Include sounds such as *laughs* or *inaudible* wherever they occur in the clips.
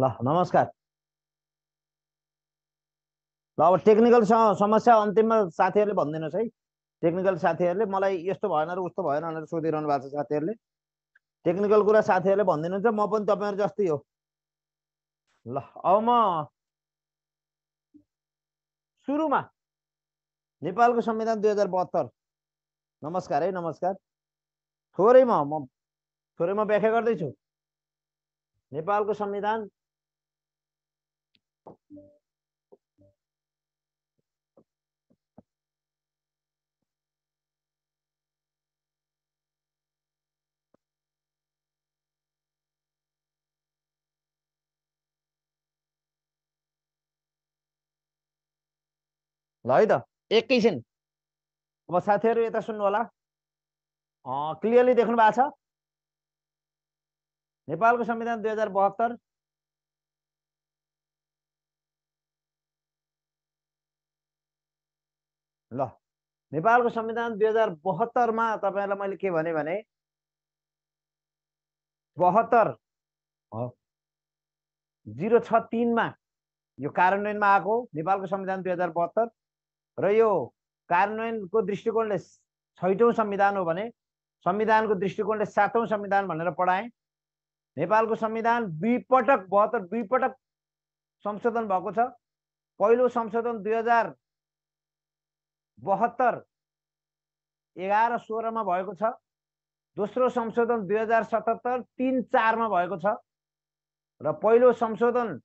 ल नमस्कार ल अब टेक्निकल समस्या अन्तिममा साथीहरूले भनिदिनुहोस् है टेक्निकल साथीहरूले मलाई यस्तो भएन र उस्तो भएन भनेर सोधिरहनु भएको छ साथीहरूले टेक्निकल कुरा साथीहरूले भनिदिनुहुन्छ म पनि तपाईँहरू जस्तै हो ल अब म सुरुमा नेपालको संविधान दुई हजार बहत्तर नमस्कार है नमस्कार थोरै म म थोरै म व्याख्या गर्दैछु नेपालको संविधान ल है त एकैछिन अब साथीहरू यता सुन्नु होला क्लियरली देख्नु भएको छ नेपालको संविधान दुई हजार बहत्तर ल नेपालको संविधान दुई हजार बहत्तरमा तपाईँलाई मैले के भने भने बहत्तर जिरो छ तिनमा यो कार्यान्वयनमा आएको नेपालको संविधान दुई हजार बहत्तर र यो कार्यान्वयनको दृष्टिकोणले छैटौँ संविधान हो भने संविधानको दृष्टिकोणले सातौँ संविधान भनेर पढाएँ नेपालको संविधान दुईपटक बहत्तर दुईपटक संशोधन भएको छ पहिलो संशोधन दुई हजार बहत्तर एघार सोह्रमा भएको छ दोस्रो संशोधन दुई हजार सतहत्तर तिन चारमा भएको छ र पहिलो संशोधन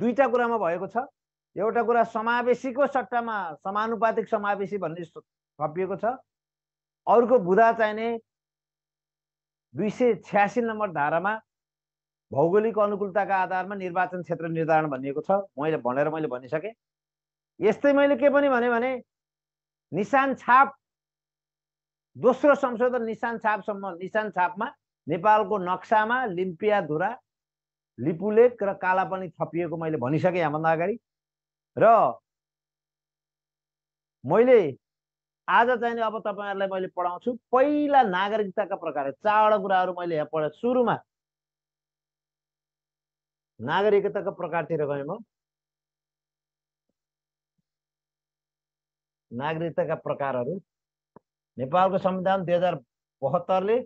दुईवटा कुरामा भएको छ एउटा कुरा समावेशीको सट्टामा समानुपातिक समावेशी भन्ने थपिएको छ अर्को बुधा चाहिने दुई सय छ्यासी नम्बर धारामा भौगोलिक अनुकूलताका आधारमा निर्वाचन क्षेत्र निर्धारण भनिएको छ मैले भनेर मैले भनिसकेँ यस्तै मैले के पनि भने निशान छाप दोस्रो संशोधन निशान छापसम्म निशान छापमा नेपालको नक्सामा लिम्पियाधुरा लिपुलेक र काला पनि थपिएको मैले भनिसकेँ यहाँभन्दा अगाडि र मैले आज चाहिँ अब तपाईँहरूलाई मैले पढाउँछु पहिला नागरिकताका प्रकार चारवटा कुराहरू मैले यहाँ पढेँ सुरुमा नागरिकताको प्रकारतिर गएँ म नागरिकताका प्रकारहरू नेपालको संविधान दुई हजार बहत्तरले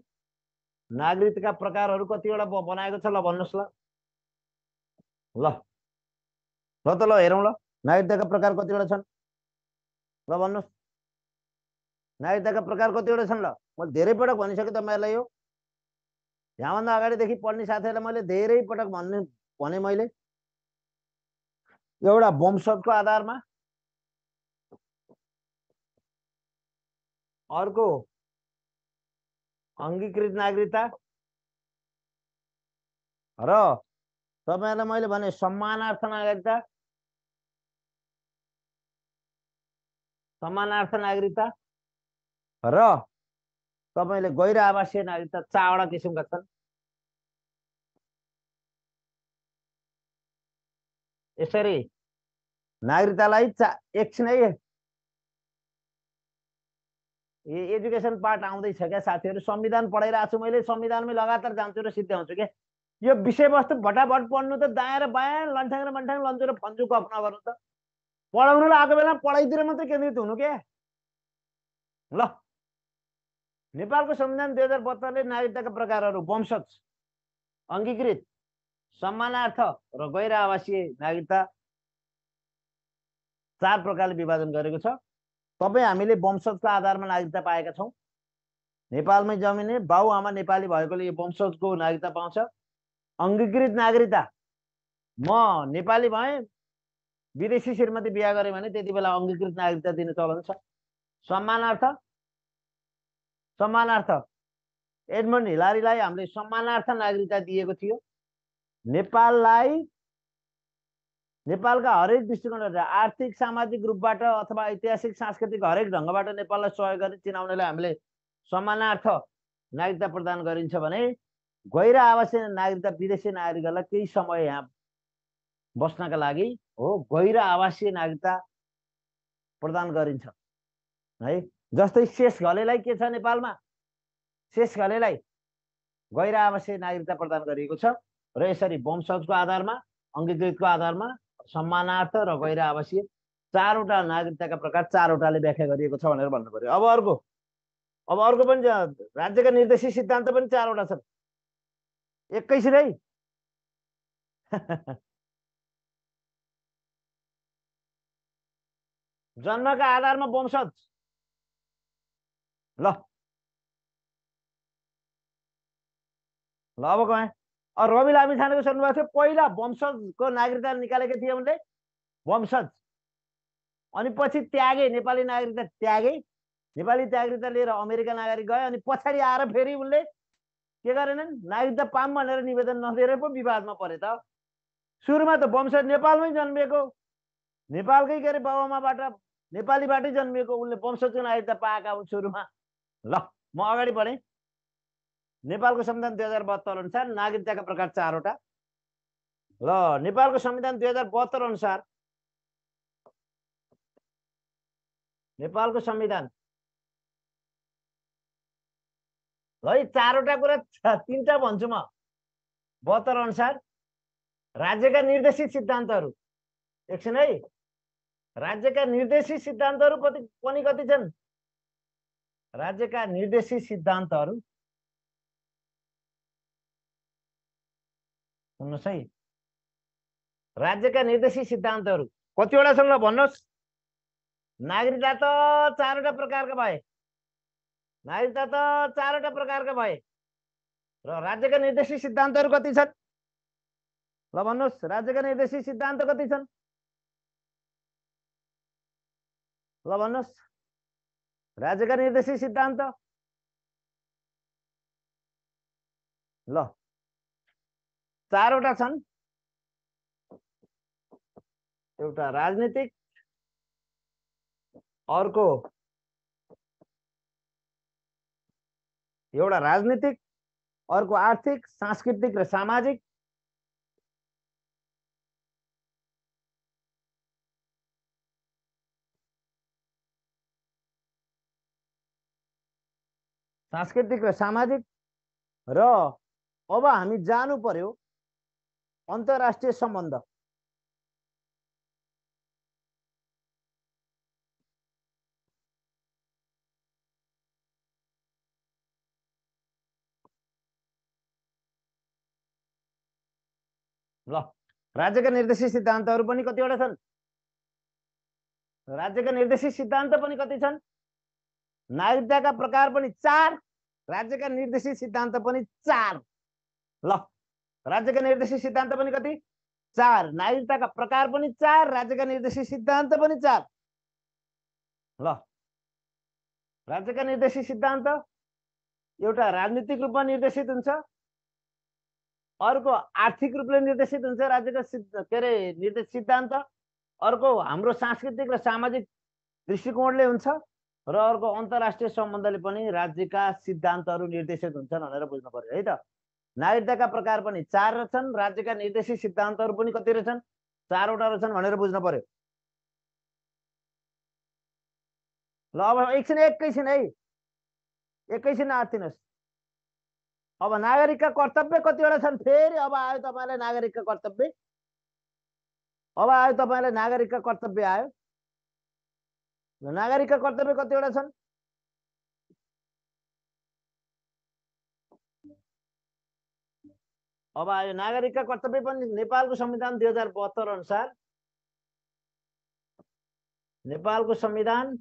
नागरिकताका प्रकारहरू कतिवटा बनाएको छ ल भन्नुहोस् ल ल ल त ल हेरौँ ल नागरिकताका प्रकार कतिवटा छन् ल भन्नुहोस् नागरिकताका प्रकार कतिवटा छन् ल मैले धेरै पटक भनिसकेँ तपाईँहरूलाई यो यहाँभन्दा अगाडिदेखि पढ्ने साथीहरूलाई मैले धेरै पटक भन्ने भने मैले एउटा वंशजको आधारमा अर्को अङ्गीकृत नागरिकता र तपाईँहरूलाई मैले भने सम्मानार्थ नागरिकता सम्मानार्थ नागरिकता र तपाईँले गैर आवासीय नागरिकता चारवटा किसिमका छन् यसरी नागरिकतालाई चा एकछिन है ए एजुकेसन पार्ट आउँदैछ क्या साथीहरू संविधान पढाइरहेको छु मैले संविधानमै लगातार जान्छु र सिद्ध्याउँछु क्या यो विषयवस्तु भटाभट पढ्नु त दायाँ र बायाँ लन्ठाङ र मन्ठाङ लन्चु र फन्चु कप नगर्नु त पढाउनुलाई आएको बेला पढाइतिर मात्रै केन्द्रित हुनु क्या ल नेपालको संविधान दुई हजार बहत्तरले नागरिकताका प्रकारहरू वंशज अङ्गीकृत सम्मानार्थ र गैर आवासीय नागरिकता चार प्रकारले विभाजन गरेको छ तपाईँ हामीले वंशजको आधारमा नागरिकता पाएका छौँ नेपालमै जमिने बाउ आमा नेपाली भएकोले यो वंशजको नागरिकता पाउँछ अङ्गीकृत नागरिकता म नेपाली भएँ विदेशी श्रीमती बिहा गरेँ भने त्यति बेला अङ्गीकृत नागरिकता दिने चलन छ सम्मानार्थ सम्मानार्थ एडमन्ड हिलारीलाई हामीले सम्मानार्थ नागरिकता दिएको थियो नेपाललाई नेपालका हरेक दृष्टिकोणबाट आर्थिक सामाजिक रूपबाट अथवा ऐतिहासिक सांस्कृतिक हरेक ढङ्गबाट नेपाललाई सहयोग गर्ने चिनाउनेलाई हामीले सम्मानार्थ नागरिकता प्रदान गरिन्छ भने गैर आवासीय नागरिकता विदेशी नागरिकहरूलाई केही समय यहाँ बस्नका लागि हो गैर आवासीय नागरिकता प्रदान गरिन्छ है जस्तै शेष घलेलाई के छ नेपालमा शेष घलेलाई गैर आवासीय नागरिकता प्रदान गरिएको छ र यसरी वंशजको आधारमा अङ्गीकृतको आधारमा सम्मानार्थ र गैर आवासीय चारवटा नागरिकताका प्रकार चारवटाले व्याख्या गरिएको छ भनेर भन्नु पर्यो अब अर्को अब अर्को पनि राज्यका निर्देशी सिद्धान्त पनि चारवटा छन् एक्काइसिरै *laughs* जन्मका आधारमा वंशज ल अब कहाँ रवि लामी छानेको सुन्नुभएको थियो पहिला वंशजको नागरिकता निकालेको थिए उनले वंशज अनि पछि त्यागे नेपाली नागरिकता त्यागे नेपाली नागरिकता लिएर अमेरिका नागरिक गए अनि पछाडि आएर फेरि उनले के गरेनन् नागरिकता पाम भनेर निवेदन नदिएर पो विवादमा परे त सुरुमा त वंशज नेपालमै जन्मिएको नेपालकै के अरे बाबामाबाट नेपालीबाटै जन्मिएको उनले वंशजको नागरिकता पाएका हुन् सुरुमा ल म अगाडि बढेँ नेपालको संविधान दुई हजार बहत्तर अनुसार नागरिकताका प्रकार चारवटा ल नेपालको संविधान दुई हजार बहत्तर अनुसार नेपालको संविधान ल चारवटा कुरा तिनवटा भन्छु म बहत्तर अनुसार राज्यका निर्देशित सिद्धान्तहरू एकछिन है राज्यका निर्देशित सिद्धान्तहरू कति पनि कति छन् राज्यका निर्देशित सिद्धान्तहरू सुन्नुहोस् है राज्यका निर्देशी सिद्धान्तहरू कतिवटा छन् ल भन्नुहोस् नागरिकता त चारवटा प्रकारका भए नागरिकता त चारवटा प्रकारका भए र राज्यका निर्देशी सिद्धान्तहरू कति छन् ल भन्नुहोस् राज्यका निर्देशी सिद्धान्त कति छन् ल भन्नुहोस् राज्यका निर्देशी सिद्धान्त ल चारवटा छन् एउटा राजनीतिक अर्को एउटा राजनीतिक अर्को आर्थिक सांस्कृतिक र सामाजिक सांस्कृतिक र सामाजिक र अब हामी जानु पर्यो अन्तर्राष्ट्रिय सम्बन्ध ल राज्यका निर्देशित सिद्धान्तहरू पनि कतिवटा छन् राज्यका निर्देशित सिद्धान्त पनि कति छन् नागरिकताका प्रकार पनि चार राज्यका निर्देशित सिद्धान्त पनि चार ल राज्यका निर्देशित सिद्धान्त पनि कति चार नागरिकताका प्रकार पनि चार राज्यका निर्देशित सिद्धान्त पनि चार ल राज्यका निर्देशित सिद्धान्त एउटा राजनीतिक रूपमा निर्देशित हुन्छ अर्को आर्थिक रूपले निर्देशित हुन्छ राज्यका के अरे निर्देश सिद्धान्त अर्को हाम्रो सांस्कृतिक र सामाजिक दृष्टिकोणले हुन्छ र अर्को अन्तर्राष्ट्रिय सम्बन्धले पनि राज्यका सिद्धान्तहरू निर्देशित हुन्छन् भनेर बुझ्नु पर्यो है त नागरिकताका प्रकार पनि चार रहेछन् राज्यका निर्देशित सिद्धान्तहरू पनि कति रहेछन् चारवटा रहेछन् भनेर बुझ्नु पर्यो ल अब एकछिन एकैछिन है एकैछिन आत्तिनुहोस् अब नागरिकका कर्तव्य कतिवटा छन् फेरि अब आयो तपाईँलाई नागरिकका कर्तव्य अब आयो तपाईँलाई नागरिकका कर्तव्य आयो नागरिकका कर्तव्य कतिवटा छन् अब आयो नागरिकका कर्तव्य पनि नेपालको संविधान दुई हजार बहत्तर अनुसार नेपालको संविधान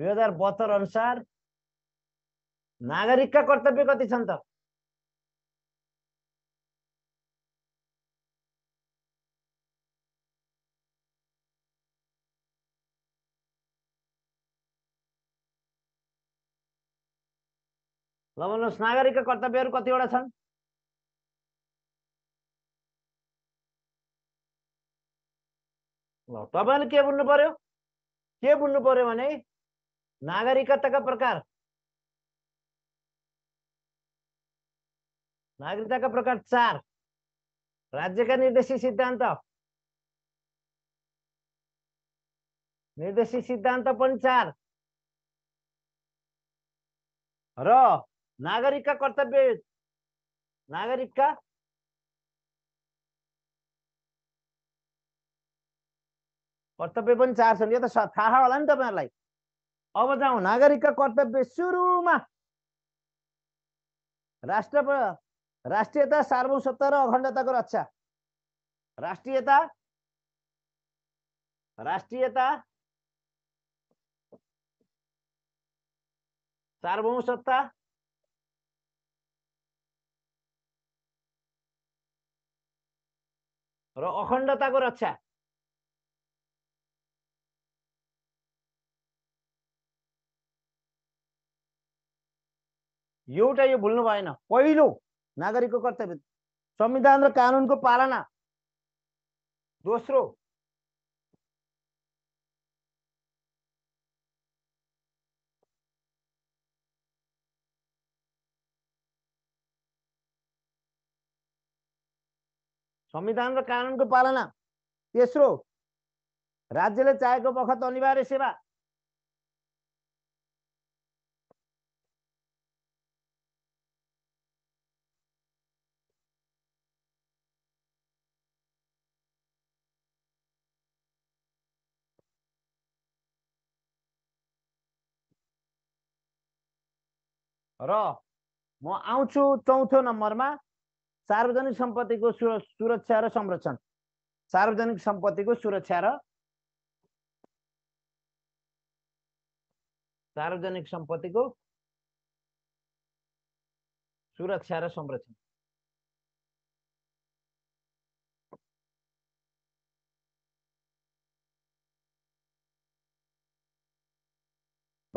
दुई हजार बहत्तर अनुसार नागरिकका कर्तव्य कति छन् त ल भन्नुहोस् नागरिकका कर्तव्यहरू कतिवटा छन् ल तपाईँले के बुझ्नु पर्यो के बुझ्नु पर्यो भने नागरिकताका प्रकार नागरिकताका प्रकार चार राज्यका निर्देशित सिद्धान्त निर्देशित सिद्धान्त पनि चार र नागरिकका कर्तव्य नागरिकका कर्तव्य पनि चार छन् यो त थाहा होला नि तपाईँहरूलाई अब जाउँ नागरिकका कर्तव्य सुरुमा राष्ट्र राष्ट्रियता सत्ता र अखण्डताको रक्षा राष्ट्रियता राष्ट्रियता सार्वभौम सत्ता ର ଅଖଣ୍ଡତାକୁ ରକ୍ଷା ଯୋଉଟା ଇଏ ଭୁଲୁ ଭାଇନା ପହିଲୁ ନାଗରିକ କର୍ତ୍ତବ୍ୟ ସମ୍ବିଧାନର କାନୁନକୁ ପାଳନା ଦୋଷରୁ संविधान र कानुनको पालना तेस्रो राज्यले चाहेको बखत अनिवार्य सेवा र म आउँछु चौथो नम्बरमा सार्वजनिक सम्पत्तिको सुरक्षा र संरक्षण सार्वजनिक सम्पत्तिको सुरक्षा र सार्वजनिक सम्पत्तिको सुरक्षा र संरक्षण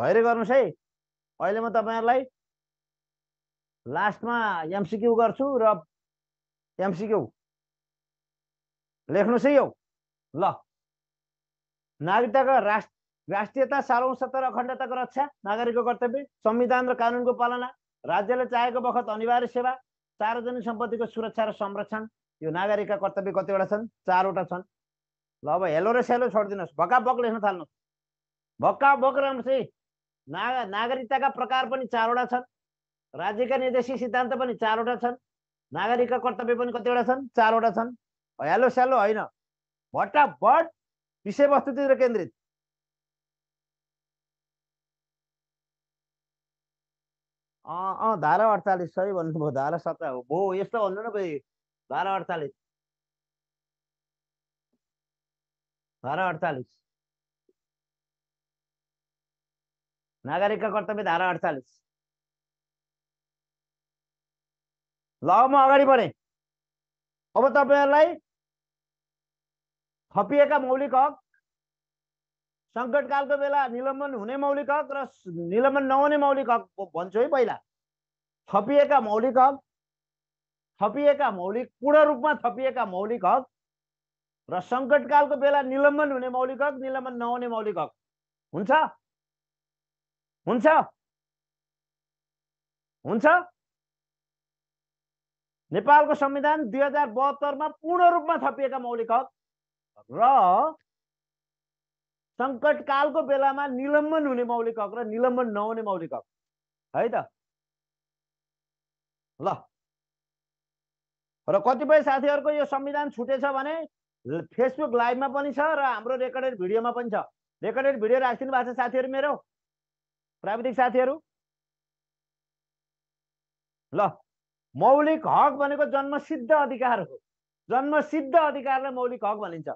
भएर गर्नुहोस् है अहिले म तपाईँहरूलाई लास्टमा एमसिक्यू गर्छु र एमसिक्यू लेख्नुहोस् है यो ल नागरिकताको राष्ट्र राष्ट्रियता सत्ता र अखण्डताको रक्षा नागरिकको कर्तव्य संविधान र कानुनको पालना राज्यले चाहेको बखत अनिवार्य सेवा सार्वजनिक सम्पत्तिको सुरक्षा र संरक्षण यो नागरिकका कर्तव्य कतिवटा छन् चारवटा छन् ल अब हेलो र सेलो छोडिदिनुहोस् भक्का बक लेख्न थाल्नुहोस् भक्का बक राम्रो नाग नागरिकताका प्रकार पनि चारवटा छन् राज्यका निर्देशी सिद्धान्त पनि चारवटा छन् नागरिकका कर्तव्य पनि कतिवटा छन् चारवटा छन् भयालो स्यालो होइन भट्टाभट विषयवस्तुतिर केन्द्रित अँ अँ धारा अडचालिस सही भन्नुभयो धारा सत्र हो भो यस्तो भन्नु न भाइ धारा अडचालिस धारा अडचालिस नागरिकका कर्तव्य धारा अडचालिस ल म अगाडि बढेँ अब तपाईँहरूलाई थपिएका मौलिक हक सङ्कटकालको बेला निलम्बन हुने मौलिक हक र निलम्बन नहुने मौलिक हक भन्छु है पहिला थपिएका मौलिक हक थपिएका मौलिक पूर्ण रूपमा थपिएका मौलिक हक र सङ्कटकालको बेला निलम्बन हुने मौलिक हक निलम्बन नहुने मौलिक हक हुन्छ हुन्छ हुन्छ नेपालको संविधान दुई हजार बहत्तरमा पूर्ण रूपमा थपिएका मौलिक हक र सङ्कटकालको बेलामा निलम्बन हुने मौलिक हक र निलम्बन नहुने मौलिक हक है त ल र कतिपय साथीहरूको यो संविधान छुटेछ भने फेसबुक लाइभमा पनि छ र हाम्रो रेकर्डेड भिडियोमा पनि छ रेकर्डेड भिडियो राखिदिनु भएको छ साथीहरू मेरो प्राविधिक साथीहरू ल मौलिक हक भनेको जन्मसिद्ध अधिकार हो जन्मसिद्ध अधिकारलाई मौलिक हक भनिन्छ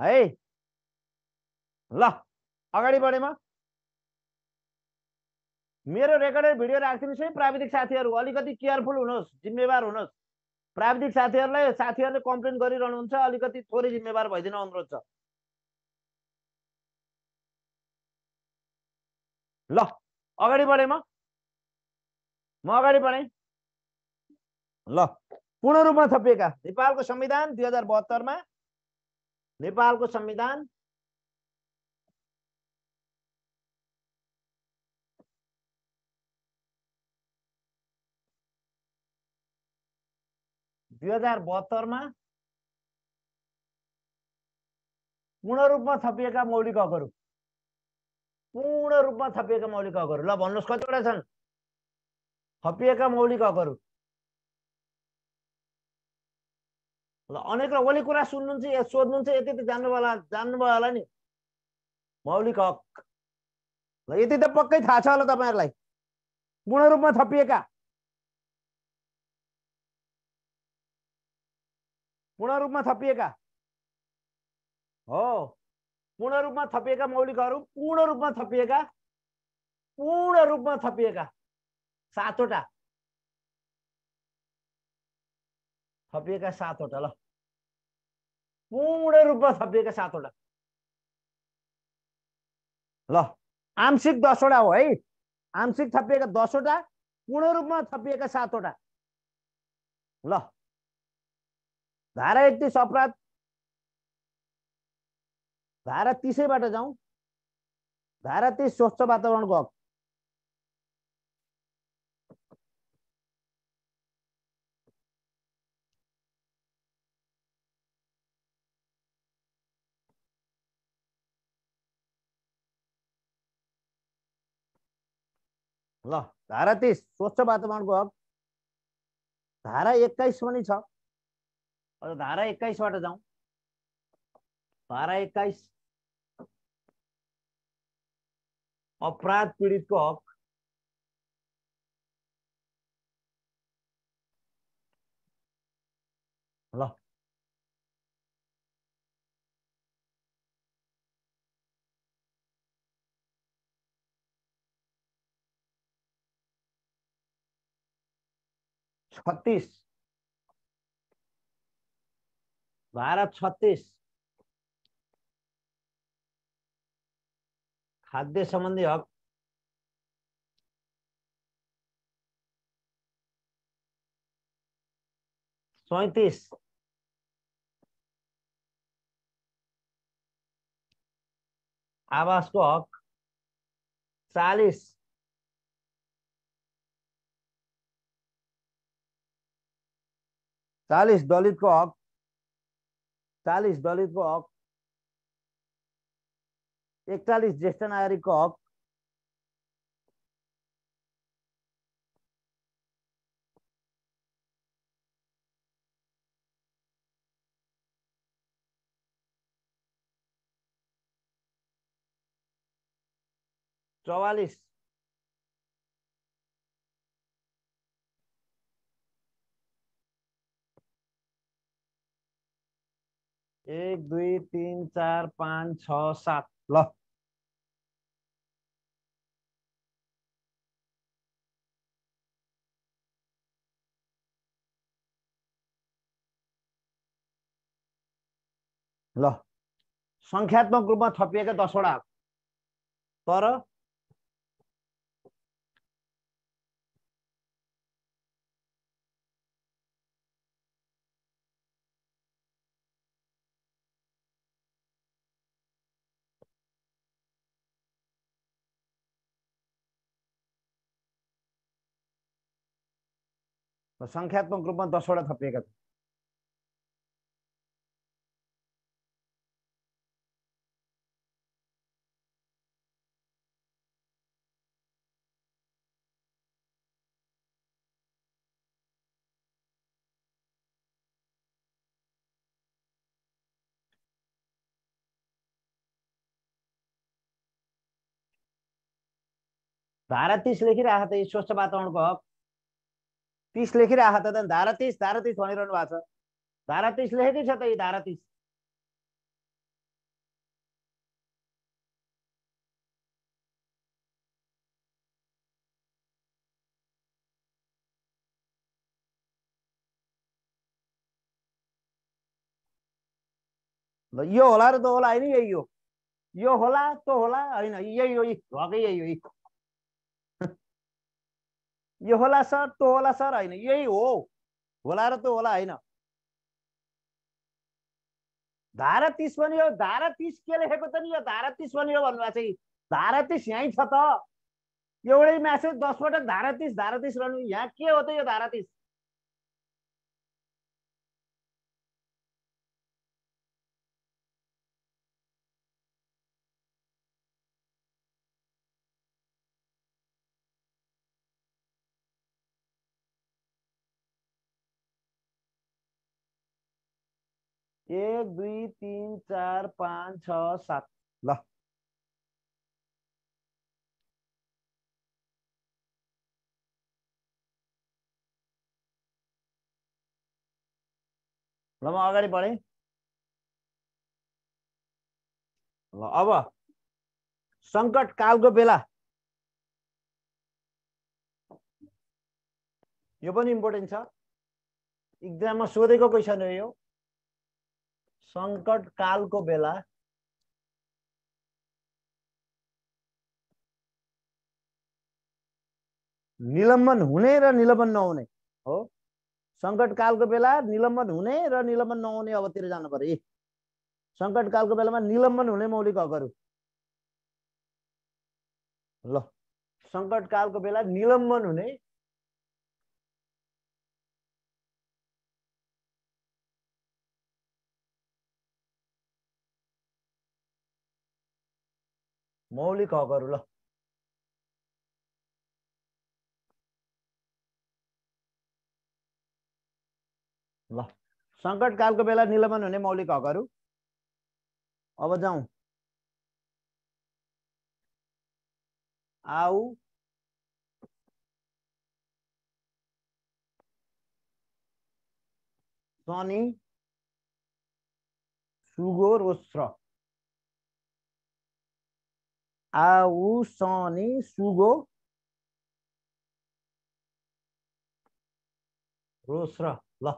है ल अगाडि बढेमा मेरो रेकर्डेड भिडियो राखिदिनुहोस् है प्राविधिक साथीहरू अलिकति केयरफुल हुनुहोस् जिम्मेवार हुनुहोस् प्राविधिक साथीहरूलाई साथीहरूले कम्प्लेन गरिरहनुहुन्छ अलिकति थोरै जिम्मेवार भइदिनु अनुरोध छ ल अगाडि बढेँ म म अगाडि बढेँ ल पूर्ण रूपमा थपिएका नेपालको संविधान दुई हजार बहत्तरमा नेपालको संविधान दुई हजार बहत्तरमा पूर्ण रूपमा थपिएका मौलिक हकहरू पूर्ण रूपमा थपिएका मौलिक हकहरू ल भन्नुहोस् कतिवटा छन् थपिएका मौलिक हकहरू ल अनेक र उसले कुरा सुन्नुहुन्छ या सोध्नुहुन्छ यति त जान्नु भयो होला नि मौलिक हक ल यति त पक्कै थाहा छ होला तपाईँहरूलाई पूर्ण रूपमा थपिएका पूर्ण रूपमा थपिएका हो पूर्ण रूपमा थपिएका मौलिकहरू पूर्ण रूपमा थपिएका पूर्ण रूपमा थपिएका सातवटा थपिएका सातवटा ल पूर्ण रूपमा थपिएका सातवटा ल आंशिक दसवटा हो है आंशिक थपिएका दसवटा पूर्ण रूपमा थपिएका सातवटा ल धारा एकतिस अपराध धारा तिसैबाट जाउँ धारा तिस स्वच्छ वातावरणको हक ल धारा तिस स्वच्छ वातावरणको हक धारा एक्काइस पनि छ अब धारा एक्काइसबाट जाउँ धारा एक्काइस अपराध पीडितको हक ल छत्तीस बारह छत्तीस खाद्य संबंधी हक सैतीस आवास को हक चालीस Charles Dolicock, Charles Dolicock, એકતાલીસ જ્યેષ્ઠ નાગરિક કોક ચોવાલીસ एक दुई तिन चार पाँच छ सात ल ल सङ्ख्यात्मक रूपमा थपिएका दसवटा तर सङ्ख्यात्मक रूपमा दसवटा थपिएका छन् धारा तिस लेखिरहेको थियो स्वच्छ वातावरणको हक तिस लेखिरहेको त त्यहाँदेखि धारा तिस धारा तिस भनिरहनु भएको छ धारा तिस लेखेकै छ त यी धारा तिस यो होला र त होला होइन यही हो यो होला त होला होइन यही हो यही भएकै यही हो यो होला सर त्यो होला सर होइन यही हो होला र त्यो होला होइन धारा तिस पनि हो धारा तिस के लेखेको त नि यो धारा तिस पनि हो भन्नुभएको चाहिँ धारा तिस यहीँ छ त एउटै म्यासेज दसपटक धारा तिस धारा तिस रहनु यहाँ के हो त यो धारा तिस एक दुई तिन चार पाँच छ सात ल ल म अगाडि बढेँ ल अब सङ्कट कालको बेला यो पनि इम्पोर्टेन्ट छ इक्जाममा सोधेको क्वेसन हो यो सङ्कट कालको बेला निलम्बन हुने र निलम्बन नहुने हो सङ्कट कालको बेला निलम्बन हुने र निलम्बन नहुने अबतिर जानु पर्यो सङ्कट कालको बेलामा निलम्बन हुने मौलिक हकहरू ल सङ्कट कालको बेला निलम्बन हुने मौलिक हकहरू ल ल सङ्कटकालको बेला निलम्बन हुने मौलिक हकहरू अब जाउँ आऊ शनि सुगो रोस्र Ausoni सुगो रोस र ल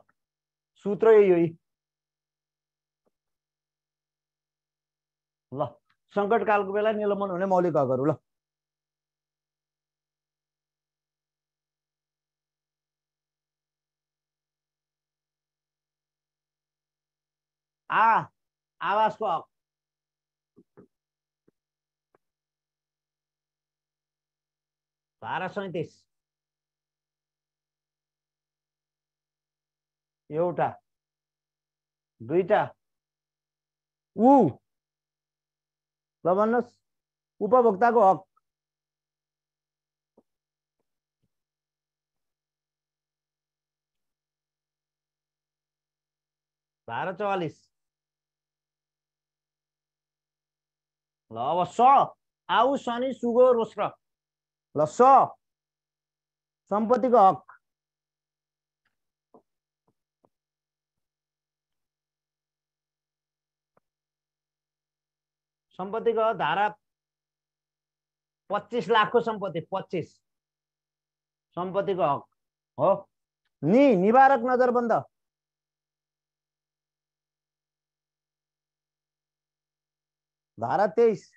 सूत्र यही ल सङ्कटकालको बेला निलम्बन हुने मौलिक हकहरू ल आ आवाजको हक धारा सैतिस एउटा दुईटा ऊ ल भन्नुहोस् उपभोक्ताको हक बाह्र चौवालिस ल अब स आउ शनि सुगो रोस्र ल स सम्पत्तिको हक सम्पत्तिको धारा पच्चिस लाखको सम्पत्ति पच्चिस सम्पत्तिको हक हो नि निवारक नजरबन्द धारा तेइस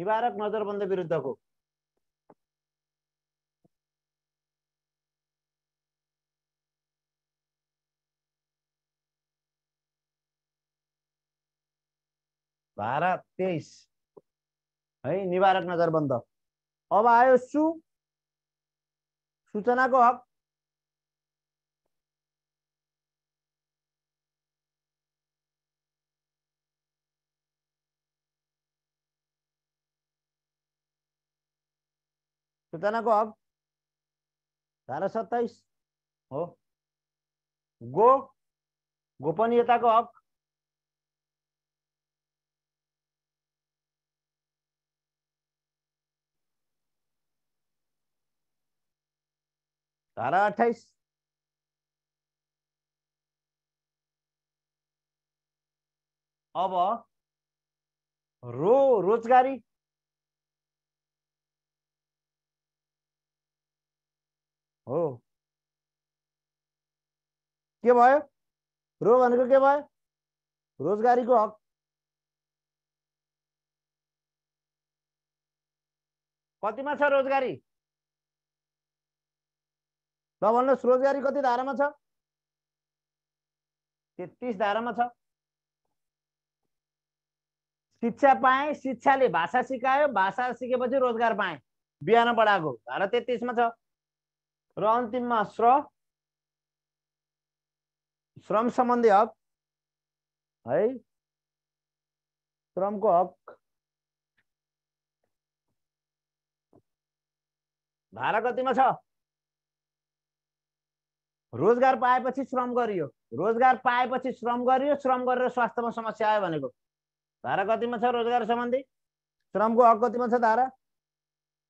निवारक नजरबन्द विरुद्धको धारा तेइस है निवारक बन्द अब आयो सु सूचनाको हक सूचनाको हक धारा सत्ताइस हो गो गोपनीयताको हक धारा अठाइस अब रो रोजगारी हो के भयो रो भनेको के भयो रोजगारीको हक कतिमा छ रोजगारी ल भन्नुहोस् रोजगारी कति धारामा छ तेत्तिस धारामा छ शिक्षा पाएँ शिक्षाले भाषा सिकायो भाषा सिकेपछि रोजगार पाएँ बिहान बढाएको धारा तेत्तिसमा छ र अन्तिममा श्र श्रम सम्बन्धी हक है श्रमको हक धारा कतिमा छ रोजगार पाएपछि श्रम गरियो रोजगार पाएपछि श्रम गरियो श्रम गरेर स्वास्थ्यमा समस्या आयो भनेको धारा कतिमा छ रोजगार सम्बन्धी श्रमको हक कतिमा छ धारा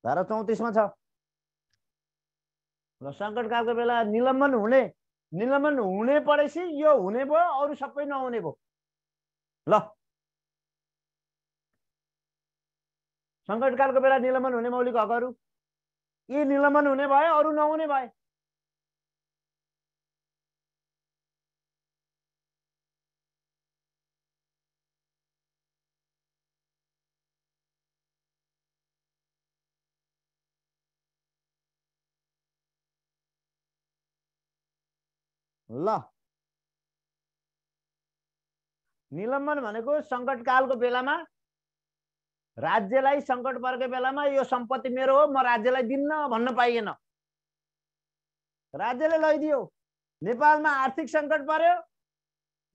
धारा चौतिसमा छ र सङ्कटकालको बेला निलम्बन हुने निलम्बन हुने परेपछि यो हुने भयो अरू सबै नहुने भयो ल सङ्कटकालको बेला निलम्बन हुने मौलिक हकहरू यी निलम्बन हुने भए अरू नहुने भए ल निलम्बन भनेको सङ्कटकालको बेलामा राज्यलाई सङ्कट परेको बेलामा यो सम्पत्ति मेरो हो म राज्यलाई दिन्न भन्न पाइएन राज्यले लैदियो नेपालमा आर्थिक सङ्कट पर्यो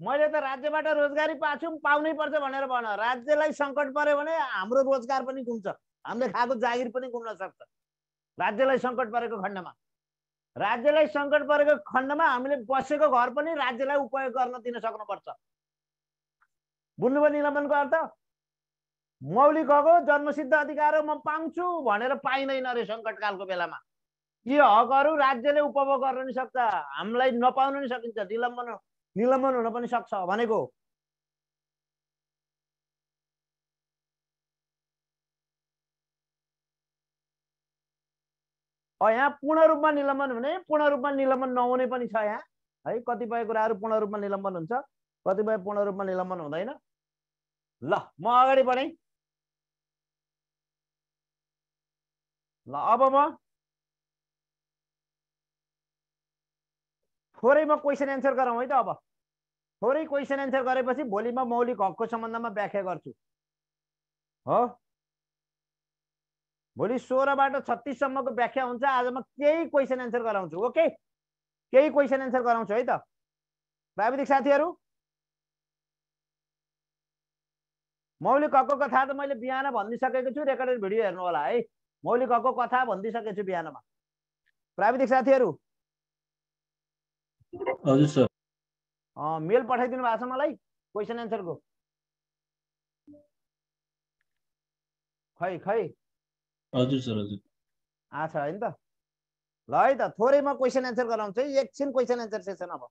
मैले त राज्यबाट रोजगारी पाछु पाउनै पर्छ भनेर भन राज्यलाई सङ्कट पर्यो भने हाम्रो रोजगार पनि घुम्छ हामीले खाएको जागिर पनि घुम्न सक्छ राज्यलाई सङ्कट परेको खण्डमा राज्यलाई सङ्कट परेको खण्डमा हामीले बसेको घर पनि राज्यलाई उपयोग गर्न दिन सक्नुपर्छ बुझ्नुभयो निलम्बनको अर्थ मौलिक हक हो जन्मसिद्ध अधिकार हो म पाउँछु भनेर पाइँदैन अरे सङ्कटकालको बेलामा यी हकहरू राज्यले उपभोग गर्न नि सक्छ हामीलाई नपाउन नि सकिन्छ निलम्बन निलम्बन हुन पनि सक्छ भनेको यहाँ पूर्ण रूपमा निलम्बन भने पूर्ण रूपमा निलम्बन नहुने पनि छ यहाँ है कतिपय कुराहरू पूर्ण रूपमा निलम्बन हुन्छ कतिपय पूर्ण रूपमा निलम्बन हुँदैन ल म अगाडि बढे ल अब म थोरै म क्वेसन एन्सर गरौँ है त अब थोरै क्वेसन एन्सर गरेपछि भोलि म मौलिक हकको सम्बन्धमा व्याख्या गर्छु हो भोलि सोह्रबाट छत्तिससम्मको व्याख्या हुन्छ आज म केही क्वेसन एन्सर गराउँछु ओके केही क्वेसन एन्सर गराउँछु है त प्राविधिक साथीहरू मौलिक हकको कथा त मैले बिहान भनिदिइसकेको छु रेकर्डेड भिडियो हेर्नु होला है मौलिक हकको कथा भनिदिइसकेको छु बिहानमा प्राविधिक साथीहरू हजुर सर मेल पठाइदिनु भएको छ मलाई क्वेसन एन्सरको खै खै हजुर सर हजुर आछ होइन त ल है त थोरै म क्वेसन एन्सर गराउँछु है एकछिन क्वेसन एन्सर सेसन अब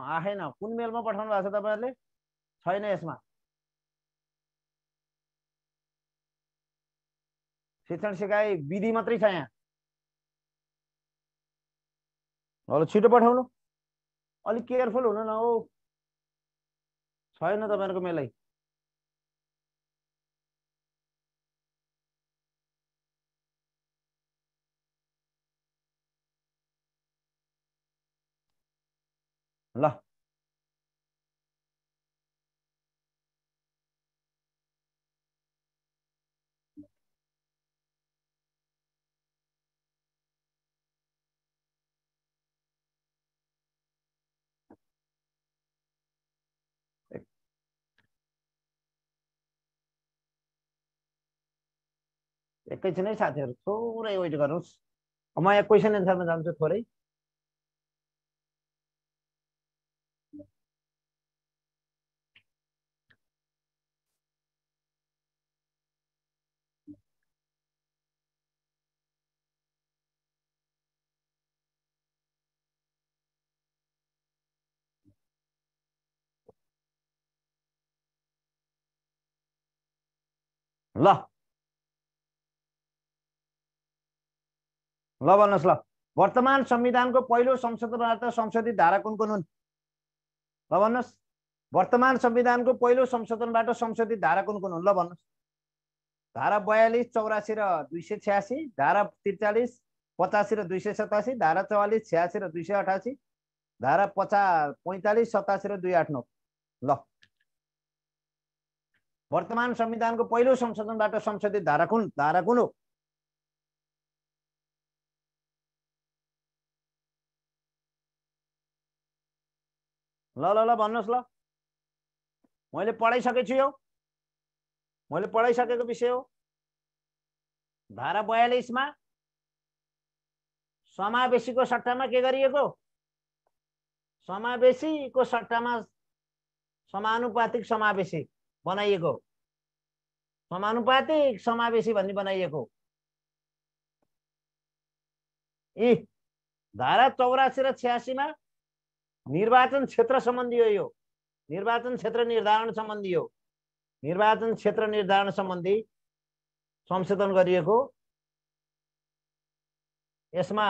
आएन कुन मेलमा पठाउनु भएको छ तपाईँहरूले छैन यसमा शिक्षण सिकाइ विधि मात्रै छ यहाँ हेलो छिटो पठाउनु अलिक केयरफुल हुनु न हौ छैन तपाईँहरूको मेलै है साथीहरू थोरै वेट गर्नुहोस् म यहाँ क्वेसन एन्सरमा जान्छु थोरै ल ल भन्नुहोस् ल वर्तमान संविधानको पहिलो संशोधन संशोधित धारा कुन कुन हुन् ल भन्नुहोस् वर्तमान संविधानको पहिलो संशोधनबाट संशोधित धारा कुन कुन हुन् ल भन्नुहोस् धारा बयालिस चौरासी र दुई सय छ्यासी धारा त्रिचालिस पचासी र दुई सय सतासी धारा चौवालिस छ्यासी र दुई सय अठासी धारा पचा पैँतालिस सतासी र दुई आठ नौ ल वर्तमान संविधानको पहिलो संशोधनबाट संशोधित धारा कुन धारा कुन हो ल ल ल भन्नुहोस् ल मैले पढाइसकेको छु यो मैले पढाइसकेको विषय हो धारा बयालिसमा समावेशीको सट्टामा के गरिएको समावेशीको सट्टामा समानुपातिक समावेशी बनाइएको समानुपातिक समावेशी भन्ने बनाइएको ए धारा चौरासी र छ्यासीमा निर्वाचन क्षेत्र सम्बन्धी हो यो निर्वाचन क्षेत्र निर्धारण सम्बन्धी हो निर्वाचन क्षेत्र निर्धारण सम्बन्धी संशोधन गरिएको यसमा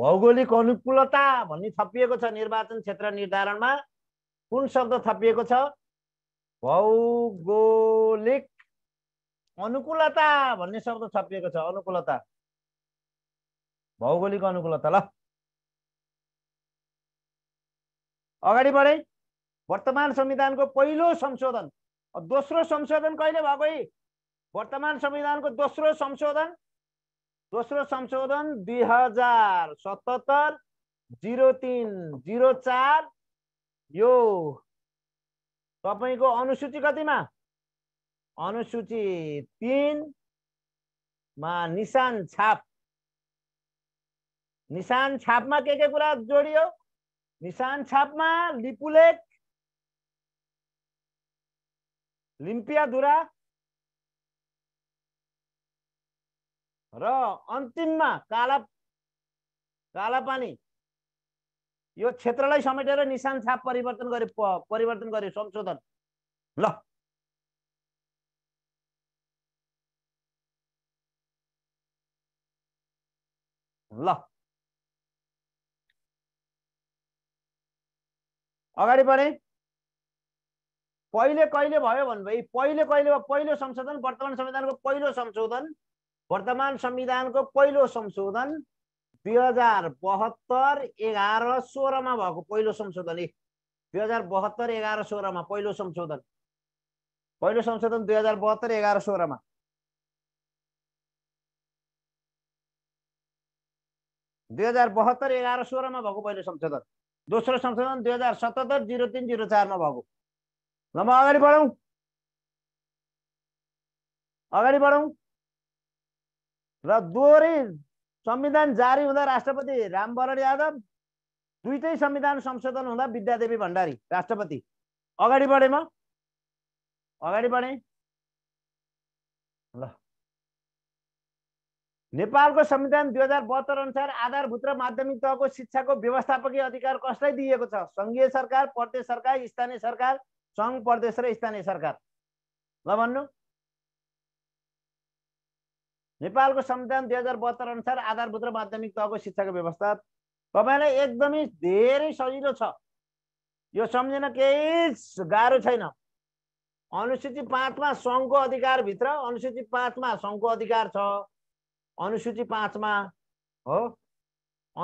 भौगोलिक अनुकूलता भन्ने थपिएको छ निर्वाचन क्षेत्र निर्धारणमा कुन शब्द थपिएको छ भौगोलिक अनुकूलता भन्ने शब्द थपिएको छ अनुकूलता भौगोलिक अनुकूलता ल अगाडि बढे वर्तमान संविधानको पहिलो संशोधन दोस्रो संशोधन कहिले भएको है वर्तमान संविधानको दोस्रो संशोधन दोस्रो संशोधन दुई हजार सतहत्तर जिरो तिन जिरो चार यो तपाईँको अनुसूची कतिमा अनुसूची तिनमा निशान छाप निशान छापमा के के कुरा जोडियो निशान छापमा लिपुलेट लिम्पियाधुरा र अन्तिममा काला कालापानी यो क्षेत्रलाई समेटेर निशान छाप परिवर्तन गरे परिवर्तन गरे संशोधन ल ल अगाडि बढे पहिले कहिले भयो भन्नुभयो पहिले कहिले पहिलो संशोधन वर्तमान संविधानको पहिलो संशोधन वर्तमान संविधानको पहिलो संशोधन दुई हजार बहत्तर एघार सोह्रमा भएको पहिलो संशोधन ए दुई हजार बहत्तर एघार सोह्रमा पहिलो संशोधन पहिलो संशोधन दुई हजार बहत्तर एघार सोह्रमा दुई हजार बहत्तर एघार सोह्रमा भएको पहिलो संशोधन दोस्रो संशोधन दुई हजार सतहत्तर जिरो तिन जिरो चारमा भएको ल म अगाडि बढौँ अगाडि बढौँ र दोहोरै संविधान जारी हुँदा राष्ट्रपति रामवरण यादव दुइटै संविधान संशोधन हुँदा विद्यादेवी भण्डारी राष्ट्रपति अगाडि बढेँ म अगाडि बढेँ ल नेपालको संविधान दुई हजार बहत्तर अनुसार आधारभूत र माध्यमिक तहको शिक्षाको व्यवस्थापकीय अधिकार कसलाई दिएको छ सङ्घीय सरकार प्रदेश सरकार स्थानीय सरकार सङ्घ प्रदेश र स्थानीय सरकार ल भन्नु नेपालको संविधान दुई हजार बहत्तर अनुसार आधारभूत र माध्यमिक तहको शिक्षाको व्यवस्था तपाईँलाई एकदमै धेरै सजिलो छ यो सम्झिन केही गाह्रो छैन अनुसूची पाँचमा सङ्घको अधिकारभित्र अनुसूची पाँचमा सङ्घको अधिकार छ अनुसूची पाँचमा हो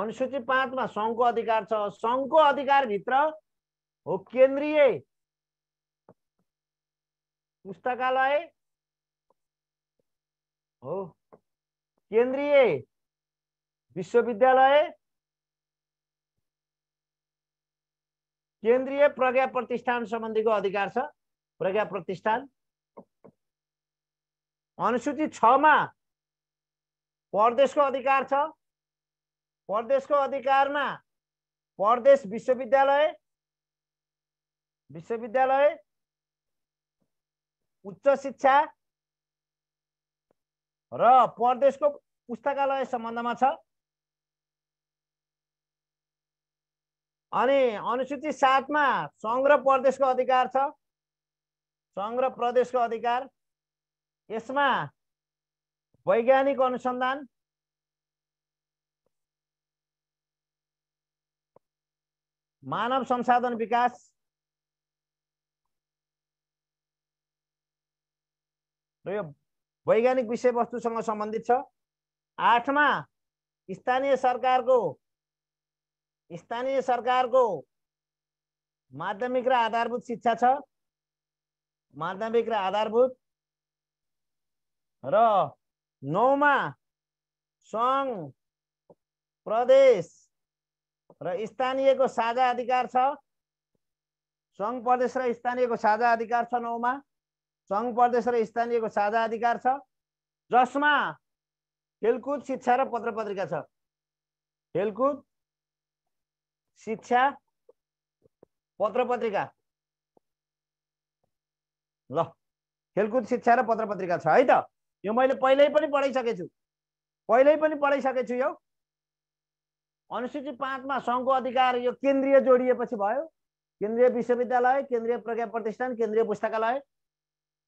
अनुसूची पाँचमा सङ्घको अधिकार छ सङ्घको अधिकारभित्र हो केन्द्रीय पुस्तकालय हो केन्द्रीय विश्वविद्यालय केन्द्रीय प्रज्ञा प्रतिष्ठान सम्बन्धीको अधिकार छ प्रज्ञा प्रतिष्ठान अनुसूची छमा परदेशको अधिकार छ परदेशको अधिकारमा परदेश विश्वविद्यालय विश्वविद्यालय उच्च शिक्षा र परदेशको पुस्तकालय सम्बन्धमा छ अनि अनुसूचित सातमा सङ्घ र प्रदेशको अधिकार छ सङ्घ प्रदेशको अधिकार यसमा वैज्ञानिक अनुसन्धान मानव संसाधन विकास र यो वैज्ञानिक विषयवस्तुसँग सम्बन्धित छ आठमा स्थानीय सरकारको स्थानीय सरकारको माध्यमिक र आधारभूत शिक्षा छ माध्यमिक र आधारभूत र नौमा सङ्घ प्रदेश र स्थानीयको साझा अधिकार छ सङ्घ प्रदेश र स्थानीयको साझा अधिकार छ नौमा सङ्घ प्रदेश र स्थानीयको साझा अधिकार छ जसमा खेलकुद शिक्षा र पत्र पत्रिका छ खेलकुद शिक्षा पत्र पत्रिका ल खेलकुद शिक्षा र पत्र पत्रिका छ है त यो मैले पहिल्यै पनि पढाइसकेको छु पहिल्यै पनि पढाइसकेको छु यो अनुसूचित पाँचमा सङ्घको अधिकार यो केन्द्रीय जोडिएपछि भयो केन्द्रीय विश्वविद्यालय केन्द्रीय प्रज्ञा प्रतिष्ठान केन्द्रीय पुस्तकालय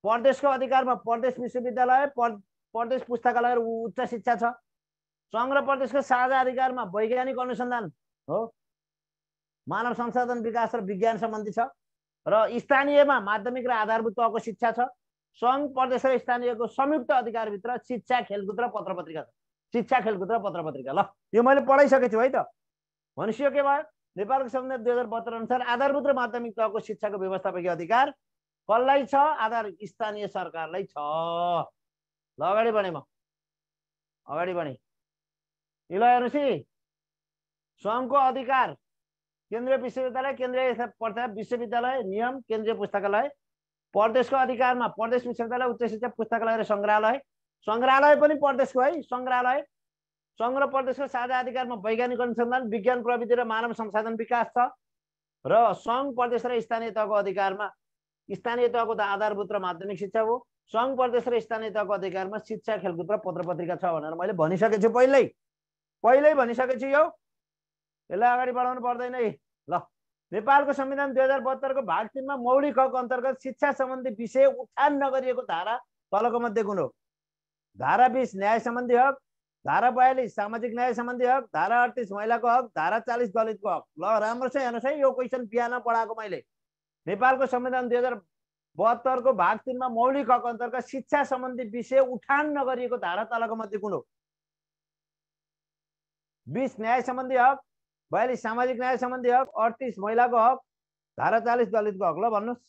प्रदेशको अधिकारमा प्रदेश विश्वविद्यालय प्रदेश पुस्तकालय उच्च शिक्षा छ सङ्घ र प्रदेशको साझा अधिकारमा वैज्ञानिक अनुसन्धान हो मानव संसाधन विकास र विज्ञान सम्बन्धी छ र स्थानीयमा माध्यमिक र आधारभूत तहको शिक्षा छ सङ्घ प्रदेश र स्थानीयको संयुक्त अधिकारभित्र शिक्षा खेलकुद र पत्र पत्रिका छ शिक्षा खेलकुद र पत्र पत्रिका ल यो मैले पढाइसकेको छु है त भनिसक्यो के भयो नेपालको संविधान दुई हजार बहत्तर अनुसार आधारभूत र माध्यमिक तहको शिक्षाको व्यवस्थापकीय अधिकार कसलाई छ आधार स्थानीय सरकारलाई छ ल अगाडि बढेँ म अगाडि बढेँ ल हेर्नुहोस् है सङ्घको अधिकार केन्द्रीय विश्वविद्यालय केन्द्रीय प्रथा विश्वविद्यालय नियम केन्द्रीय पुस्तकालय परदेशको अधिकारमा परदेश विश्वविद्यालय उच्च शिक्षा पुस्तकालय र सङ्ग्रहालय सङ्ग्रहालय पनि परदेशको है सङ्ग्रहालय सङ्ग्रह प्रदेशको साझा अधिकारमा वैज्ञानिक अनुसन्धान विज्ञान प्रविधि र मानव संसाधन विकास छ र सङ्घ प्रदेश र स्थानीय तहको अधिकारमा स्थानीय तहको त आधारभूत र माध्यमिक शिक्षा हो सङ्घ प्रदेश र स्थानीय तहको अधिकारमा शिक्षा खेलकुद र पत्र पत्रिका छ भनेर मैले भनिसकेछु छु पहिल्यै पहिल्यै भनिसकेको यो यसलाई अगाडि बढाउनु पर्दैन है नेपालको संविधान दुई हजार बहत्तरको भाग तिनमा मौलिक हक अन्तर्गत शिक्षा सम्बन्धी विषय उठान नगरिएको धारा तलको मध्ये कुन हो धारा बिस न्याय सम्बन्धी हक धारा बयालिस सामाजिक न्याय सम्बन्धी हक धारा अडतिस महिलाको हक धारा चालिस दलितको हक ल राम्रो छ हेर्नुहोस् है यो क्वेसन बिहान पढाएको मैले नेपालको संविधान दुई हजार बहत्तरको भाग तिनमा मौलिक हक अन्तर्गत शिक्षा सम्बन्धी विषय उठान नगरिएको धारा तलको मध्ये कुन हो बिस न्याय सम्बन्धी हक बयालिस सामाजिक न्याय सम्बन्धी हक अडतिस महिलाको हक धारा चालिस दलितको हक ल भन्नुहोस्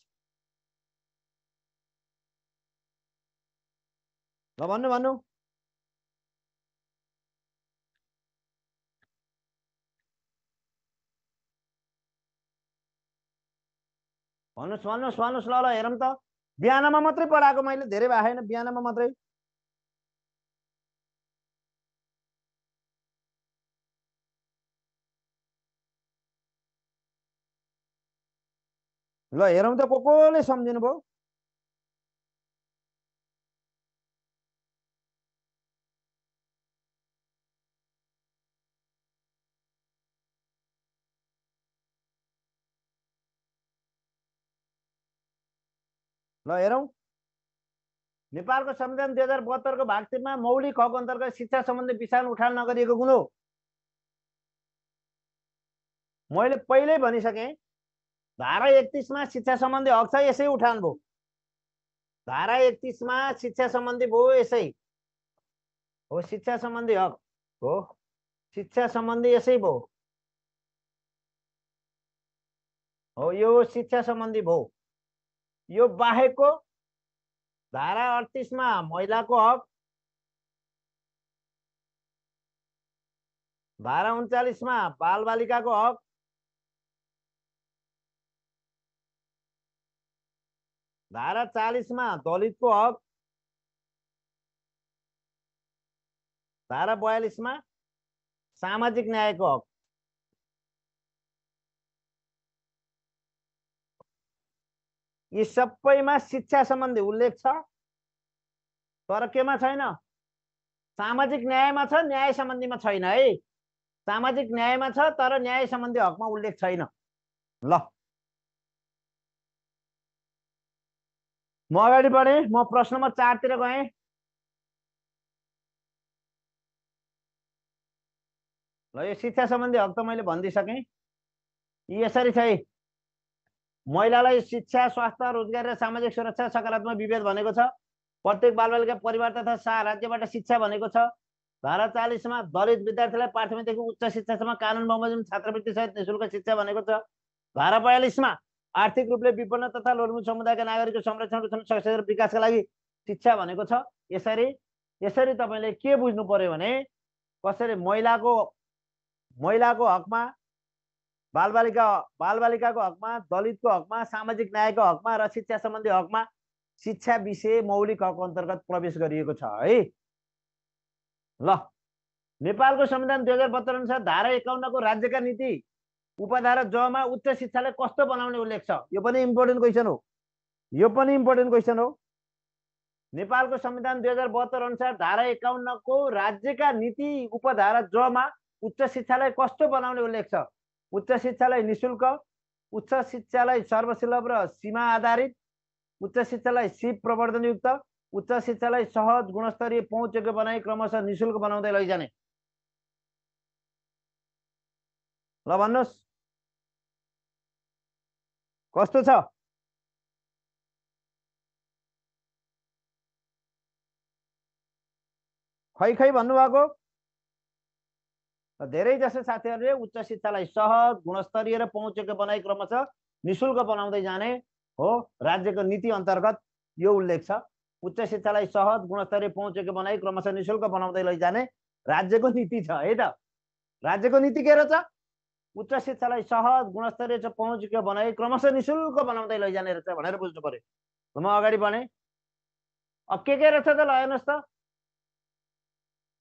ल भन्नु भन्नु भन्नुहोस् भन्नुहोस् भन्नुहोस् ल ल हेरौँ त बिहानमा मात्रै पढाएको मैले धेरै भएको छैन बिहानमा मात्रै ल हेरौँ त को कोले सम्झिनु भयो ल हेरौँ नेपालको संविधान दुई हजार बहत्तरको भाग तिनमा मौलिक हक अन्तर्गत शिक्षा सम्बन्धी विषय उठान नगरिएको कुन हो मैले पहिल्यै भनिसकेँ धारा एकतिसमा शिक्षा सम्बन्धी हक छ यसै उठान भयो धारा एकतिसमा शिक्षा सम्बन्धी भयो यसै हो शिक्षा सम्बन्धी हक हो शिक्षा सम्बन्धी यसै भयो हो यो शिक्षा सम्बन्धी भयो यो बाहेकको धारा अडतिसमा महिलाको हक धारा उन्चालिसमा बालबालिकाको हक धारा चालिसमा दलितको हक धारा बयालिसमा सामाजिक न्यायको हक यी सबैमा शिक्षा सम्बन्धी उल्लेख छ तर केमा छैन सामाजिक न्यायमा छ न्याय सम्बन्धीमा छैन है सामाजिक न्यायमा छ तर न्याय सम्बन्धी हकमा उल्लेख छैन ल म अगाडि बढेँ म प्रश्न नम्बर चारतिर गएँ ल यो शिक्षा सम्बन्धी हक त मैले भनिदिइसकेँ यसरी चाहिँ महिलालाई शिक्षा स्वास्थ्य रोजगार र सामाजिक सुरक्षा सकारात्मक विभेद भनेको छ प्रत्येक बालबालिका परिवार तथा सा राज्यबाट शिक्षा भनेको छ धारा चालिसमा दलित विद्यार्थीलाई प्राथमिकदेखि उच्च शिक्षासम्म कानुन बमोजिम छात्रवृत्ति सहित निशुल्क शिक्षा भनेको छ धारा बयालिसमा आर्थिक रूपले विपन्न तथा लोलमु समुदायका नागरिकको संरक्षण र विकासका लागि शिक्षा भनेको छ यसरी यसरी तपाईँले के बुझ्नु पर्यो भने कसरी महिलाको महिलाको हकमा बालबालिका बालबालिकाको हकमा दलितको हकमा सामाजिक न्यायको हकमा र शिक्षा सम्बन्धी हकमा शिक्षा विषय मौलिक हक अन्तर्गत प्रवेश गरिएको छ है ल नेपालको संविधान दुई हजार बहत्तर अनुसार धारा एकाउन्नको राज्यका नीति उपधारा जमा उच्च शिक्षालाई कस्तो बनाउने उल्लेख छ यो पनि इम्पोर्टेन्ट क्वेसन हो यो पनि इम्पोर्टेन्ट क्वेसन हो नेपालको संविधान दुई हजार बहत्तर अनुसार धारा एकाउन्नको राज्यका नीति उपधारा जमा उच्च शिक्षालाई कस्तो बनाउने उल्लेख छ उच्च शिक्षालाई निशुल्क उच्च शिक्षालाई सर्वसुलभ र सीमा आधारित उच्च शिक्षालाई सिप प्रवर्धनयुक्त उच्च शिक्षालाई सहज गुणस्तरीय पहुँचयोग्य बनाई क्रमशः निशुल्क बनाउँदै लैजाने ल भन्नुहोस् कस्तो छ खै खै भन्नुभएको धेरै जसो साथीहरूले उच्च शिक्षालाई सहज गुणस्तरीय र पहुँचेको बनाइ क्रमशः छ निशुल्क बनाउँदै जाने हो राज्यको नीति अन्तर्गत यो उल्लेख छ उच्च शिक्षालाई सहज गुणस्तरीय पहुँचेको बनाई क्रमशः निशुल्क बनाउँदै लैजाने राज्यको नीति छ है त राज्यको नीति के रहेछ उच्च शिक्षालाई सहज गुणस्तरीय चाहिँ पहुँचको बनाई क्रमशः निशुल्क बनाउँदै लैजाने रहेछ भनेर बुझ्नु पऱ्यो म अगाडि बढेँ अब के के रहेछ त ल हेर्नुहोस् त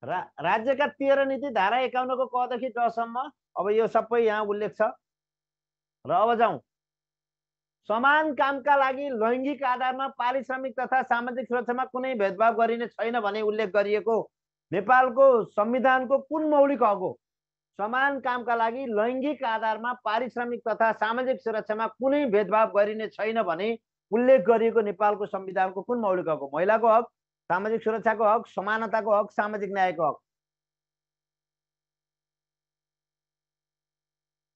रा राज्यका तेह्र नीति धारा एकाउन्नको कदेखि दसम्म अब यो सबै यहाँ उल्लेख छ र अब जाउँ समान कामका लागि लैङ्गिक आधारमा पारिश्रमिक तथा सामाजिक सुरक्षामा कुनै भेदभाव गरिने छैन भने उल्लेख गरिएको नेपालको संविधानको कुन मौलिक हक हो समान कामका लागि लैङ्गिक आधारमा पारिश्रमिक तथा सामाजिक सुरक्षामा कुनै भेदभाव गरिने छैन भने उल्लेख गरिएको नेपालको संविधानको कुन मौलिक हक हो महिलाको हक सामाजिक सुरक्षाको हक समानताको हक सामाजिक न्यायको हक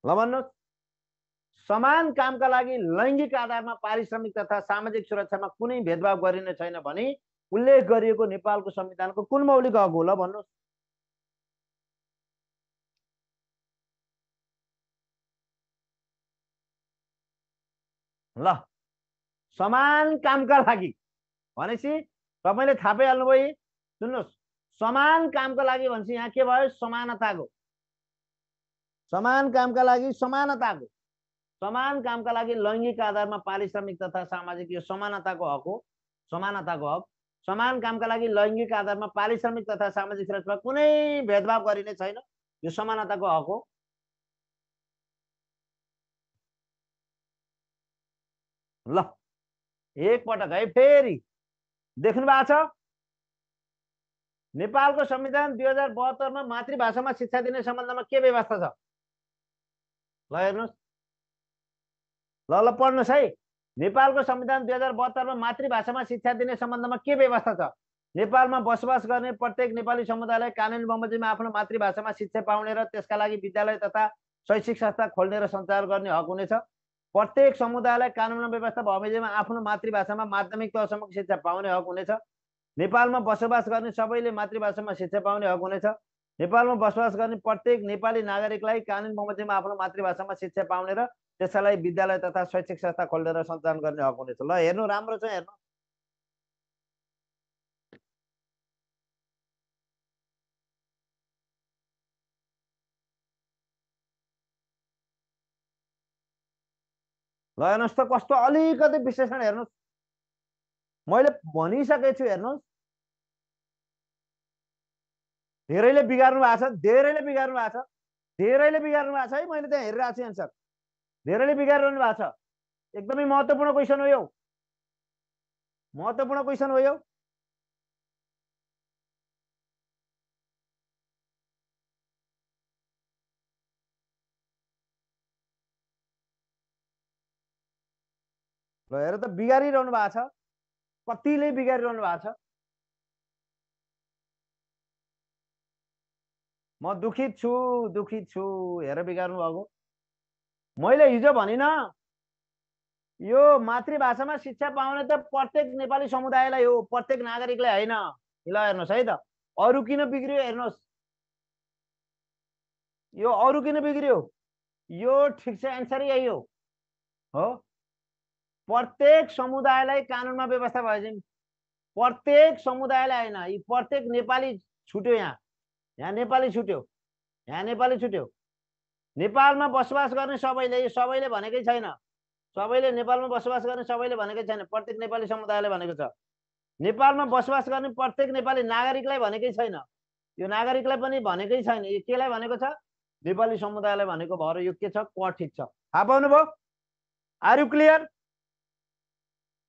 ल भन्नुहोस् समान कामका लागि लैङ्गिक आधारमा पारिश्रमिक तथा सामाजिक सुरक्षामा कुनै भेदभाव गरिने छैन भने उल्लेख गरिएको नेपालको संविधानको कुन मौलिक हक हो ल भन्नुहोस् ल समान कामका लागि भनेपछि तपाईँले थाहा पाइहाल्नुभयो सुन्नुहोस् समान कामका लागि भनेपछि यहाँ के भयो समानताको समान कामका लागि समानताको समान कामका लागि लैङ्गिक आधारमा पारिश्रमिक तथा सामाजिक यो समानताको हक हो समानताको हक समान कामका लागि लैङ्गिक आधारमा पारिश्रमिक तथा सामाजिक सुरक्षामा कुनै भेदभाव गरिने छैन यो समानताको हक हो ल एकपटक है फेरि देख्नु भएको छ नेपालको संविधान दुई हजार बहत्तरमा मातृभाषामा शिक्षा दिने सम्बन्धमा के व्यवस्था छ ल हेर्नुहोस् ल ल पढ्नुहोस् है नेपालको संविधान दुई हजार बहत्तरमा मातृभाषामा शिक्षा दिने सम्बन्धमा के व्यवस्था छ नेपालमा बसोबास गर्ने प्रत्येक नेपाली समुदायलाई कानुन बमोजिममा आफ्नो मातृभाषामा शिक्षा पाउने र त्यसका लागि विद्यालय तथा शैक्षिक संस्था खोल्ने र सञ्चार गर्ने हक हुनेछ प्रत्येक समुदायलाई र व्यवस्था भविष्यमा आफ्नो मातृभाषामा माध्यमिक तहसम्म शिक्षा पाउने हक हुनेछ नेपालमा बसोबास गर्ने सबैले मातृभाषामा शिक्षा पाउने हक हुनेछ नेपालमा बसोबास गर्ने प्रत्येक नेपाली नागरिकलाई कानुन बमोजिम आफ्नो मातृभाषामा शिक्षा पाउने र त्यसलाई विद्यालय तथा शैक्षिक संस्था खोलेर सञ्चालन गर्ने हक हुनेछ ल हेर्नु राम्रो छ हेर्नु ल हेर्नुहोस् त कस्तो अलिकति विश्लेषण हेर्नुहोस् मैले भनिसकेको छु हेर्नुहोस् धेरैले बिगार्नु भएको छ धेरैले बिगार्नु भएको छ धेरैले बिगार्नु भएको छ है मैले त्यहाँ हेरिरहेको छु एन्सर धेरैले बिगारिरहनु भएको छ एकदमै महत्त्वपूर्ण क्वेसन हो यो महत्त्वपूर्ण क्वेसन हो यो ल हेर त बिगारिरहनु भएको छ कतिले बिगारिरहनु भएको छ म दुखित छु दुखित छु हेर बिगार्नु भएको मैले हिजो भनिनँ यो मातृभाषामा शिक्षा पाउने त प्रत्येक नेपाली समुदायलाई हो प्रत्येक नागरिकलाई होइन ल हेर्नुहोस् है त अरू किन बिग्रियो हेर्नुहोस् यो अरू किन बिग्रियो यो ठिक छ एन्सर यही हो हो प्रत्येक समुदायलाई कानुनमा व्यवस्था भएपछि प्रत्येक समुदायलाई होइन यी प्रत्येक नेपाली छुट्यो यहाँ यहाँ नेपाली छुट्यो यहाँ नेपाली छुट्यो नेपालमा बसोबास गर्ने सबैले सबैले भनेकै छैन सबैले नेपालमा बसोबास गर्ने सबैले भनेकै छैन प्रत्येक नेपाली समुदायले भनेको छ नेपालमा बसोबास गर्ने प्रत्येक नेपाली नागरिकलाई भनेकै छैन यो नागरिकलाई पनि भनेकै छैन यो केलाई भनेको छ नेपाली समुदायलाई भनेको भएर यो के छ कठित छ थाहा पाउनुभयो आर यु क्लियर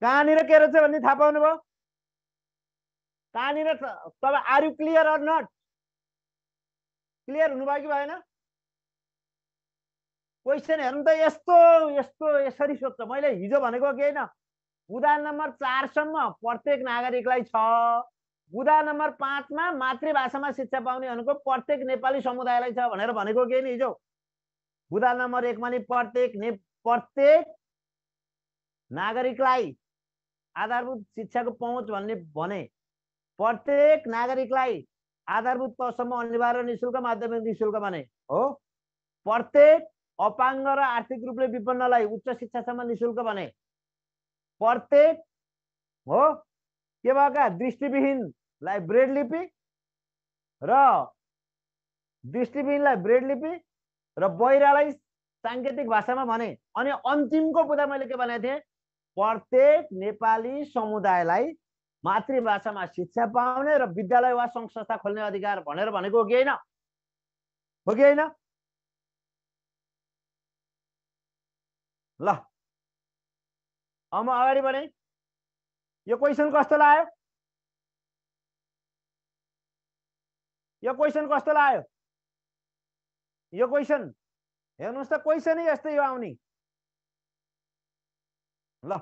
कहाँनिर के रहेछ भन्ने थाहा पाउनु पाउनुभयो कहाँनिर तपाईँ are you clear or not clear हुनुभयो कि भएन क्वेसन हेर्नु त यस्तो यस्तो यसरी सोध्छ मैले हिजो भनेको के न बुधा नम्बर चारसम्म प्रत्येक नागरिकलाई छ बुधा नम्बर पाँचमा मातृभाषामा शिक्षा पाउनेहरूको प्रत्येक नेपाली समुदायलाई छ भनेर भनेको के नि हिजो बुधा नम्बर एकमा नि प्रत्येक ने प्रत्येक नागरिकलाई आधारभूत शिक्षाको पहुँच भन्ने भने प्रत्येक नागरिकलाई आधारभूत तहसम्म अनिवार्य निशुल्क माध्यमिक निशुल्क भने हो प्रत्येक अपाङ्ग र आर्थिक रूपले विपन्नलाई उच्च शिक्षासम्म निशुल्क भने प्रत्येक हो के भएका दृष्टिविहीनलाई ब्रेड लिपि र दृष्टिविहीनलाई ब्रेड लिपि र बहिरालाई साङ्केतिक भाषामा भने अनि अन्तिमको बुदा मैले के भनेको थिएँ प्रत्येक नेपाली समुदायलाई मातृभाषामा शिक्षा पाउने र विद्यालय वा सङ्घ संस्था खोल्ने अधिकार भनेर भनेको हो कि होइन हो कि होइन ल म अगाडि भने यो क्वेसन कस्तो लाग्यो यो क्वेसन कस्तो लाग्यो यो क्वेसन हेर्नुहोस् त क्वेसनै यस्तै यो आउने ल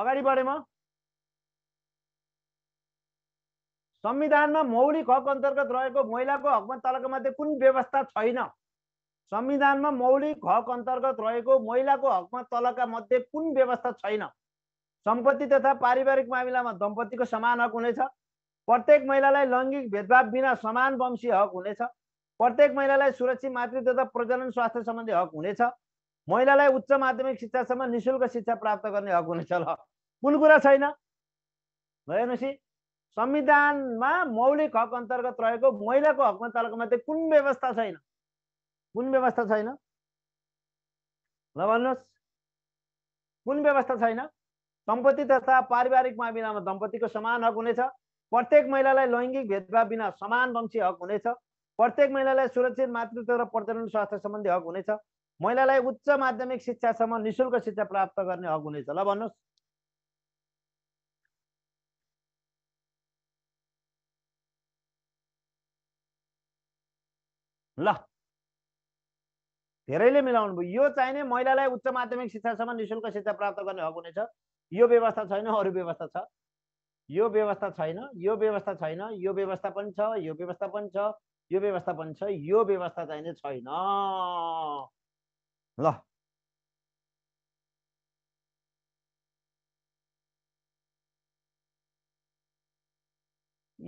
अगाडि बढे म संविधानमा मौलिक हक अन्तर्गत रहेको महिलाको हकमा तलको मध्ये कुन व्यवस्था छैन संविधानमा मौलिक हक अन्तर्गत रहेको महिलाको हकमा तलका मध्ये कुन व्यवस्था छैन सम्पत्ति तथा पारिवारिक मामिलामा दम्पतिको समान हक हुनेछ प्रत्येक महिलालाई लैङ्गिक भेदभाव बिना समान वंशीय हक हुनेछ प्रत्येक महिलालाई सुरक्षित मातृ तथा प्रजनन स्वास्थ्य सम्बन्धी हक हुनेछ महिलालाई उच्च माध्यमिक शिक्षासम्म निशुल्क शिक्षा प्राप्त गर्ने हक हुनेछ ल कुन कुरा छैन हेर्नुहोस् संविधानमा मौलिक हक अन्तर्गत रहेको महिलाको हकमा तलको मात्रै कुन व्यवस्था छैन कुन व्यवस्था छैन ल भन्नुहोस् कुन व्यवस्था छैन सम्पत्ति तथा पारिवारिक मामिलामा दम्पतिको समान हक हुनेछ प्रत्येक महिलालाई लैङ्गिक भेदभाव बिना समान वंशी हक हुनेछ प्रत्येक महिलालाई सुरक्षित मातृत्व र प्रजनन स्वास्थ्य सम्बन्धी हक हुनेछ महिलालाई उच्च माध्यमिक शिक्षासम्म निशुल्क शिक्षा प्राप्त गर्ने हक हुनेछ ल भन्नुहोस् ल धेरैले मिलाउनु भयो यो चाहिने महिलालाई उच्च माध्यमिक शिक्षासम्म निशुल्क शिक्षा प्राप्त गर्ने हक हुनेछ यो व्यवस्था छैन अरू व्यवस्था छ यो व्यवस्था छैन यो व्यवस्था छैन यो व्यवस्था पनि छ यो व्यवस्था पनि छ यो व्यवस्था पनि छ यो व्यवस्था चाहिने छैन ल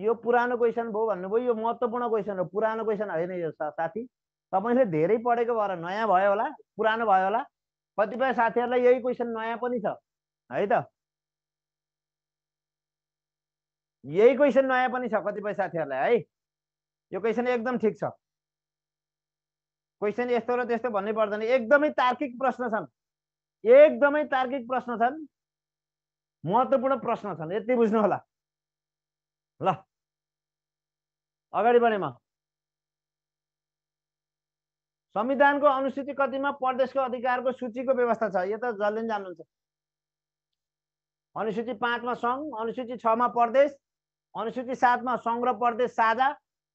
यो पुरानो क्वेसन भयो भन्नुभयो यो महत्त्वपूर्ण क्वेसन हो पुरानो क्वेसन होइन यो साथी तपाईँले धेरै पढेको भएर नयाँ भयो होला पुरानो भयो होला कतिपय साथीहरूलाई यही क्वेसन नयाँ पनि छ है त यही क्वेसन नयाँ पनि छ कतिपय साथीहरूलाई है यो क्वेसन एकदम ठिक छ क्वेसन यस्तो र त्यस्तो भन्नै पर्दैन एकदमै तार्किक प्रश्न छन् एकदमै तार्किक प्रश्न छन् महत्त्वपूर्ण प्रश्न छन् यति बुझ्नु होला ल अगाडि बढेँ म संविधानको अनुसूची कतिमा प्रदेशको अधिकारको सूचीको व्यवस्था छ यो त जसले जान्नुहुन्छ अनुसूची पाँचमा सङ्घ अनुसूची छमा प्रदेश अनुसूची सातमा सङ्घ र प्रदेश साझा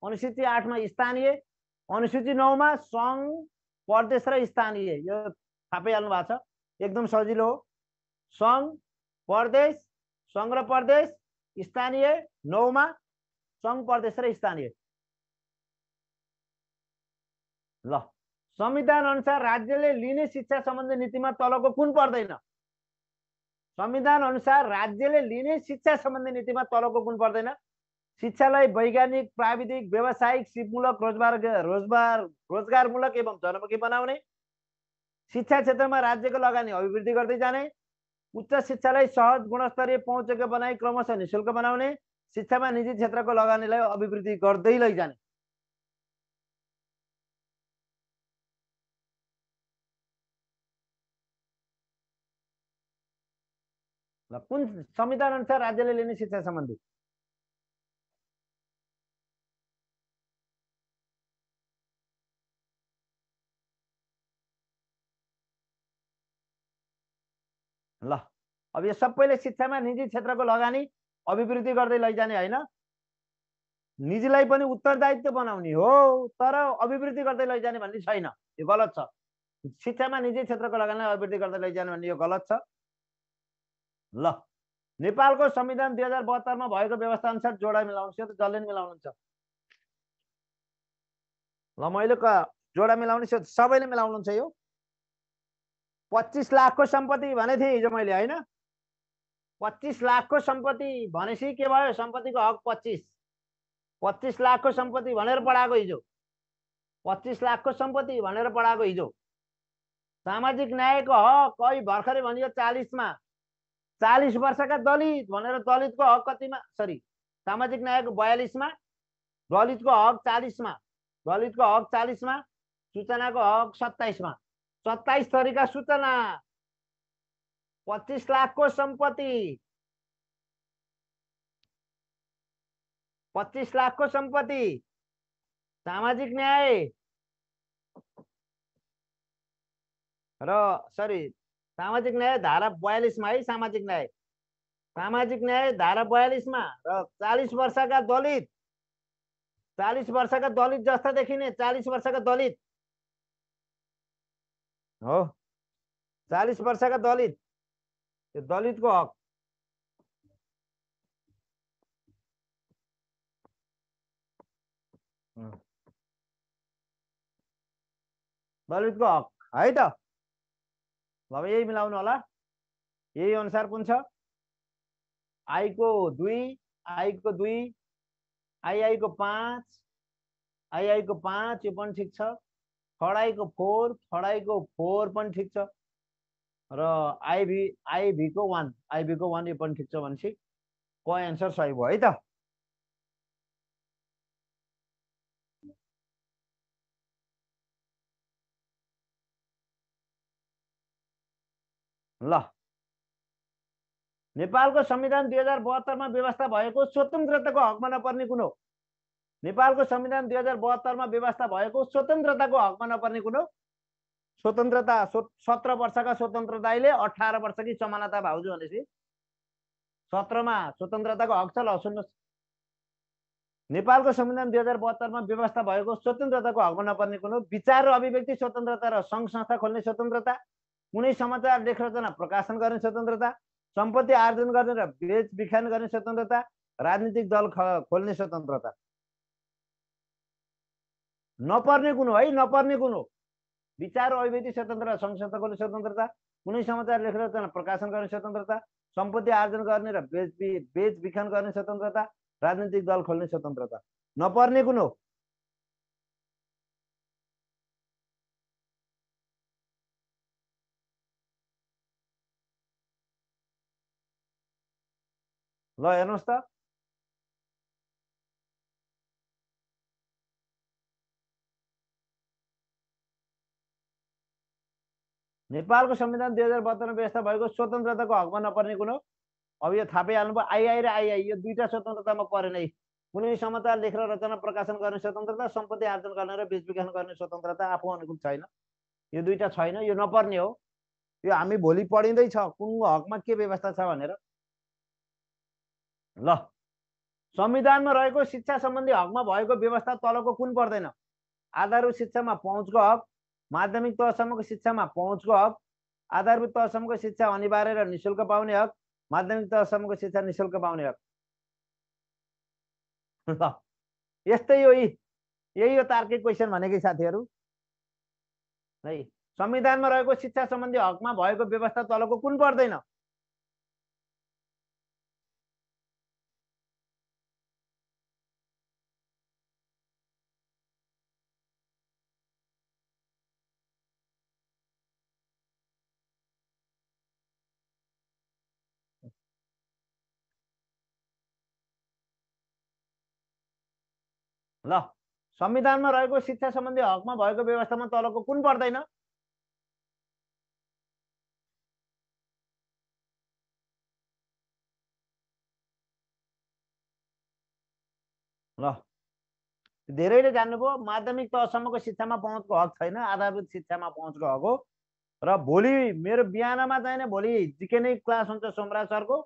अनुसूची आठमा स्थानीय अनुसूची नौमा सङ्घ प्रदेश र स्थानीय यो थाहा पाइहाल्नु भएको छ एकदम सजिलो हो सङ्घ प्रदेश सङ्घ र प्रदेश स्थानीय नौमा सङ्घ प्रदेश र स्थानीय ल संविधान अनुसार राज्यले लिने शिक्षा सम्बन्धी नीतिमा तलको कुन पर्दैन संविधान अनुसार राज्यले लिने शिक्षा सम्बन्धी नीतिमा तलको कुन पर्दैन शिक्षालाई वैज्ञानिक प्राविधिक व्यावसायिक सिपमूलक रोजगार रोजगार रोजगारमूलक एवं जनमुखी बनाउने शिक्षा क्षेत्रमा राज्यको लगानी अभिवृद्धि गर्दै जाने उच्च शिक्षालाई सहज गुणस्तरीय पहुँचको बनाई क्रमशः निशुल्क बनाउने शिक्षामा निजी क्षेत्रको लगानीलाई अभिवृद्धि गर्दै लैजाने कुन संविधान अनुसार राज्यले लिने शिक्षा सम्बन्धी अब यो सबैले शिक्षामा निजी क्षेत्रको लगानी अभिवृद्धि गर्दै लैजाने होइन निजीलाई पनि उत्तरदायित्व बनाउने हो तर अभिवृद्धि गर्दै लैजाने भन्ने छैन यो गलत छ शिक्षामा निजी क्षेत्रको लगानीलाई अभिवृद्धि गर्दै लैजाने भन्ने यो गलत छ ल नेपालको संविधान दुई हजार बहत्तरमा भएको व्यवस्था अनुसार जोडा मिलाउनु यो त जसले मिलाउनु मिलाउनुहुन्छ ल मैले क जोडा मिलाउने सबैले मिलाउनुहुन्छ यो पच्चिस लाखको सम्पत्ति भनेको थिएँ हिजो मैले होइन पच्चिस लाखको सम्पत्ति भनेपछि के भयो सम्पत्तिको हक पच्चिस पच्चिस लाखको सम्पत्ति भनेर पढाएको हिजो पच्चिस लाखको सम्पत्ति भनेर पढाएको हिजो सामाजिक न्यायको हक अहिले भर्खरै भनियो चालिसमा चालिस वर्षका दलित भनेर दलितको हक कतिमा सरी सामाजिक न्यायको बयालिसमा दलितको हक चालिसमा दलितको हक चालिसमा सूचनाको हक सत्ताइसमा सत्ताइस थरीका सूचना पच्चिस लाखको सम्पत्ति पच्चिस लाखको सम्पत्ति सामाजिक न्याय र सरी सामाजिक न्याय धारा बयालिसमा है सामाजिक न्याय सामाजिक न्याय धारा बयालिसमा र चालिस वर्षका दलित चालिस वर्षका दलित जस्ता देखिने चालिस वर्षका दलित हो चालिस वर्षका दलित यो दलितको हक दलितको हक है त अब यही मिलाउनु होला यही अनुसार कुन छ आईको दुई आईको दुई आइआईको पाँच आइआईको पाँच यो पनि ठिक छ फडाईको फोर फडाईको फोर पनि ठिक छ र आइभी आइभीको वान आइभीको वान यो पनि ठिक छ भनेपछि क एन्सर सही भयो है त ल नेपालको संविधान दुई हजार बहत्तरमा व्यवस्था भएको स्वतन्त्रताको हकमा नपर्ने कुन हो नेपालको संविधान दुई हजार बहत्तरमा व्यवस्था भएको स्वतन्त्रताको हकमा नपर्ने कुन हो स्वतन्त्रता सत्र वर्षका स्वतन्त्रताले अठार वर्ष कि समानता भाउजू भनेपछि सत्रमा स्वतन्त्रताको हक छ ल सुन्नुहोस् नेपालको संविधान दुई हजार बहत्तरमा व्यवस्था भएको स्वतन्त्रताको हक नपर्ने कुनै विचार र अभिव्यक्ति स्वतन्त्रता र सङ्घ संस्था खोल्ने स्वतन्त्रता कुनै समाचार लेख रचना प्रकाशन गर्ने स्वतन्त्रता सम्पत्ति आर्जन गर्ने र बेच बिखान गर्ने स्वतन्त्रता राजनीतिक दल खोल्ने स्वतन्त्रता नपर्ने कुन है नपर्ने कुन हो विचार अभिव्यक्ति स्वतन्त्रता संसद गर्ने स्वतन्त्रता कुनै समाचार लेखेर त्यसलाई प्रकाशन गर्ने स्वतन्त्रता सम्पत्ति आर्जन गर्ने र बेच बेच बिखन गर्ने स्वतन्त्रता राजनीतिक दल खोल्ने स्वतन्त्रता नपर्ने कुन हो ल हेर्नुहोस् त नेपालको संविधान दुई हजार बहत्तरमा व्यवस्था भएको स्वतन्त्रताको हकमा नपर्ने कुन हो अब यो भयो आइआई र आइआई यो दुईवटा स्वतन्त्रतामा परेन कुनै समाचार लेखेर रचना प्रकाशन गर्ने स्वतन्त्रता सम्पत्ति आर्जन गर्ने र बेच गर्ने स्वतन्त्रता आफू अनुकूल छैन यो दुईवटा छैन यो नपर्ने हो यो हामी भोलि पढिँदैछ कुन हकमा के व्यवस्था छ भनेर ल संविधानमा रहेको शिक्षा सम्बन्धी हकमा भएको व्यवस्था तलको कुन पर्दैन आधारभूत शिक्षामा पहुँचको हक माध्यमिक तहसम्मको शिक्षामा पहुँचको हक आधारभूत तहसम्मको शिक्षा अनिवार्य र निशुल्क पाउने हक माध्यमिक तहसम्मको शिक्षा निशुल्क पाउने हक ल यस्तै हो यी यही हो तार्किक क्वेसन भनेकै साथीहरू है संविधानमा रहेको शिक्षा सम्बन्धी हकमा भएको व्यवस्था तलको कुन पर्दैन ल संविधानमा रहेको शिक्षा सम्बन्धी हकमा भएको व्यवस्थामा तलको कुन पर्दैन ल धेरैले जान्नुभयो माध्यमिक तहसम्मको शिक्षामा पहुँचको हक छैन आधारभूत शिक्षामा पहुँचको हक हो र भोलि मेरो बिहानमा चाहिँ भोलि जिके नै क्लास हुन्छ सोमराज सरको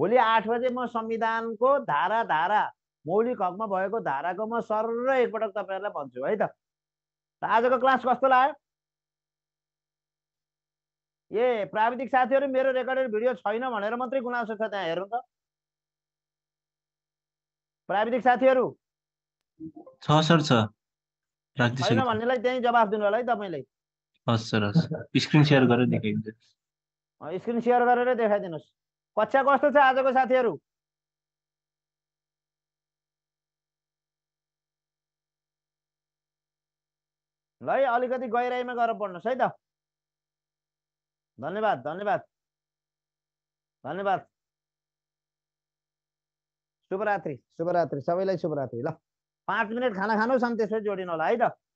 भोलि आठ बजे म संविधानको धारा धारा मौलिक हकमा भएको धाराको म सर एकपटक तपाईँहरूलाई भन्छु है त आजको क्लास कस्तो लाग्यो ए प्राविधिक साथीहरू मेरो रेकर्डेड भिडियो छैन भनेर मात्रै गुनासो छ त्यहाँ हेर्नु त प्राविधिक साथीहरू छ सर छ छैन भन्नेलाई त्यहीँ जवाफ दिनु होला है तपाईँले स्क्रिन सेयर गरेर स्क्रिन सेयर गरेर देखाइदिनुहोस् कक्षा कस्तो छ आजको साथीहरू ल है अलिकति गहिराइमा गएर पढ्नुहोस् है त धन्यवाद धन्यवाद धन्यवाद शुभरात्रि शुभरात्रि सबैलाई शुभरात्रि ल पाँच मिनट खाना खानुहोस् अनि त्यसपछि जोडिनु होला है त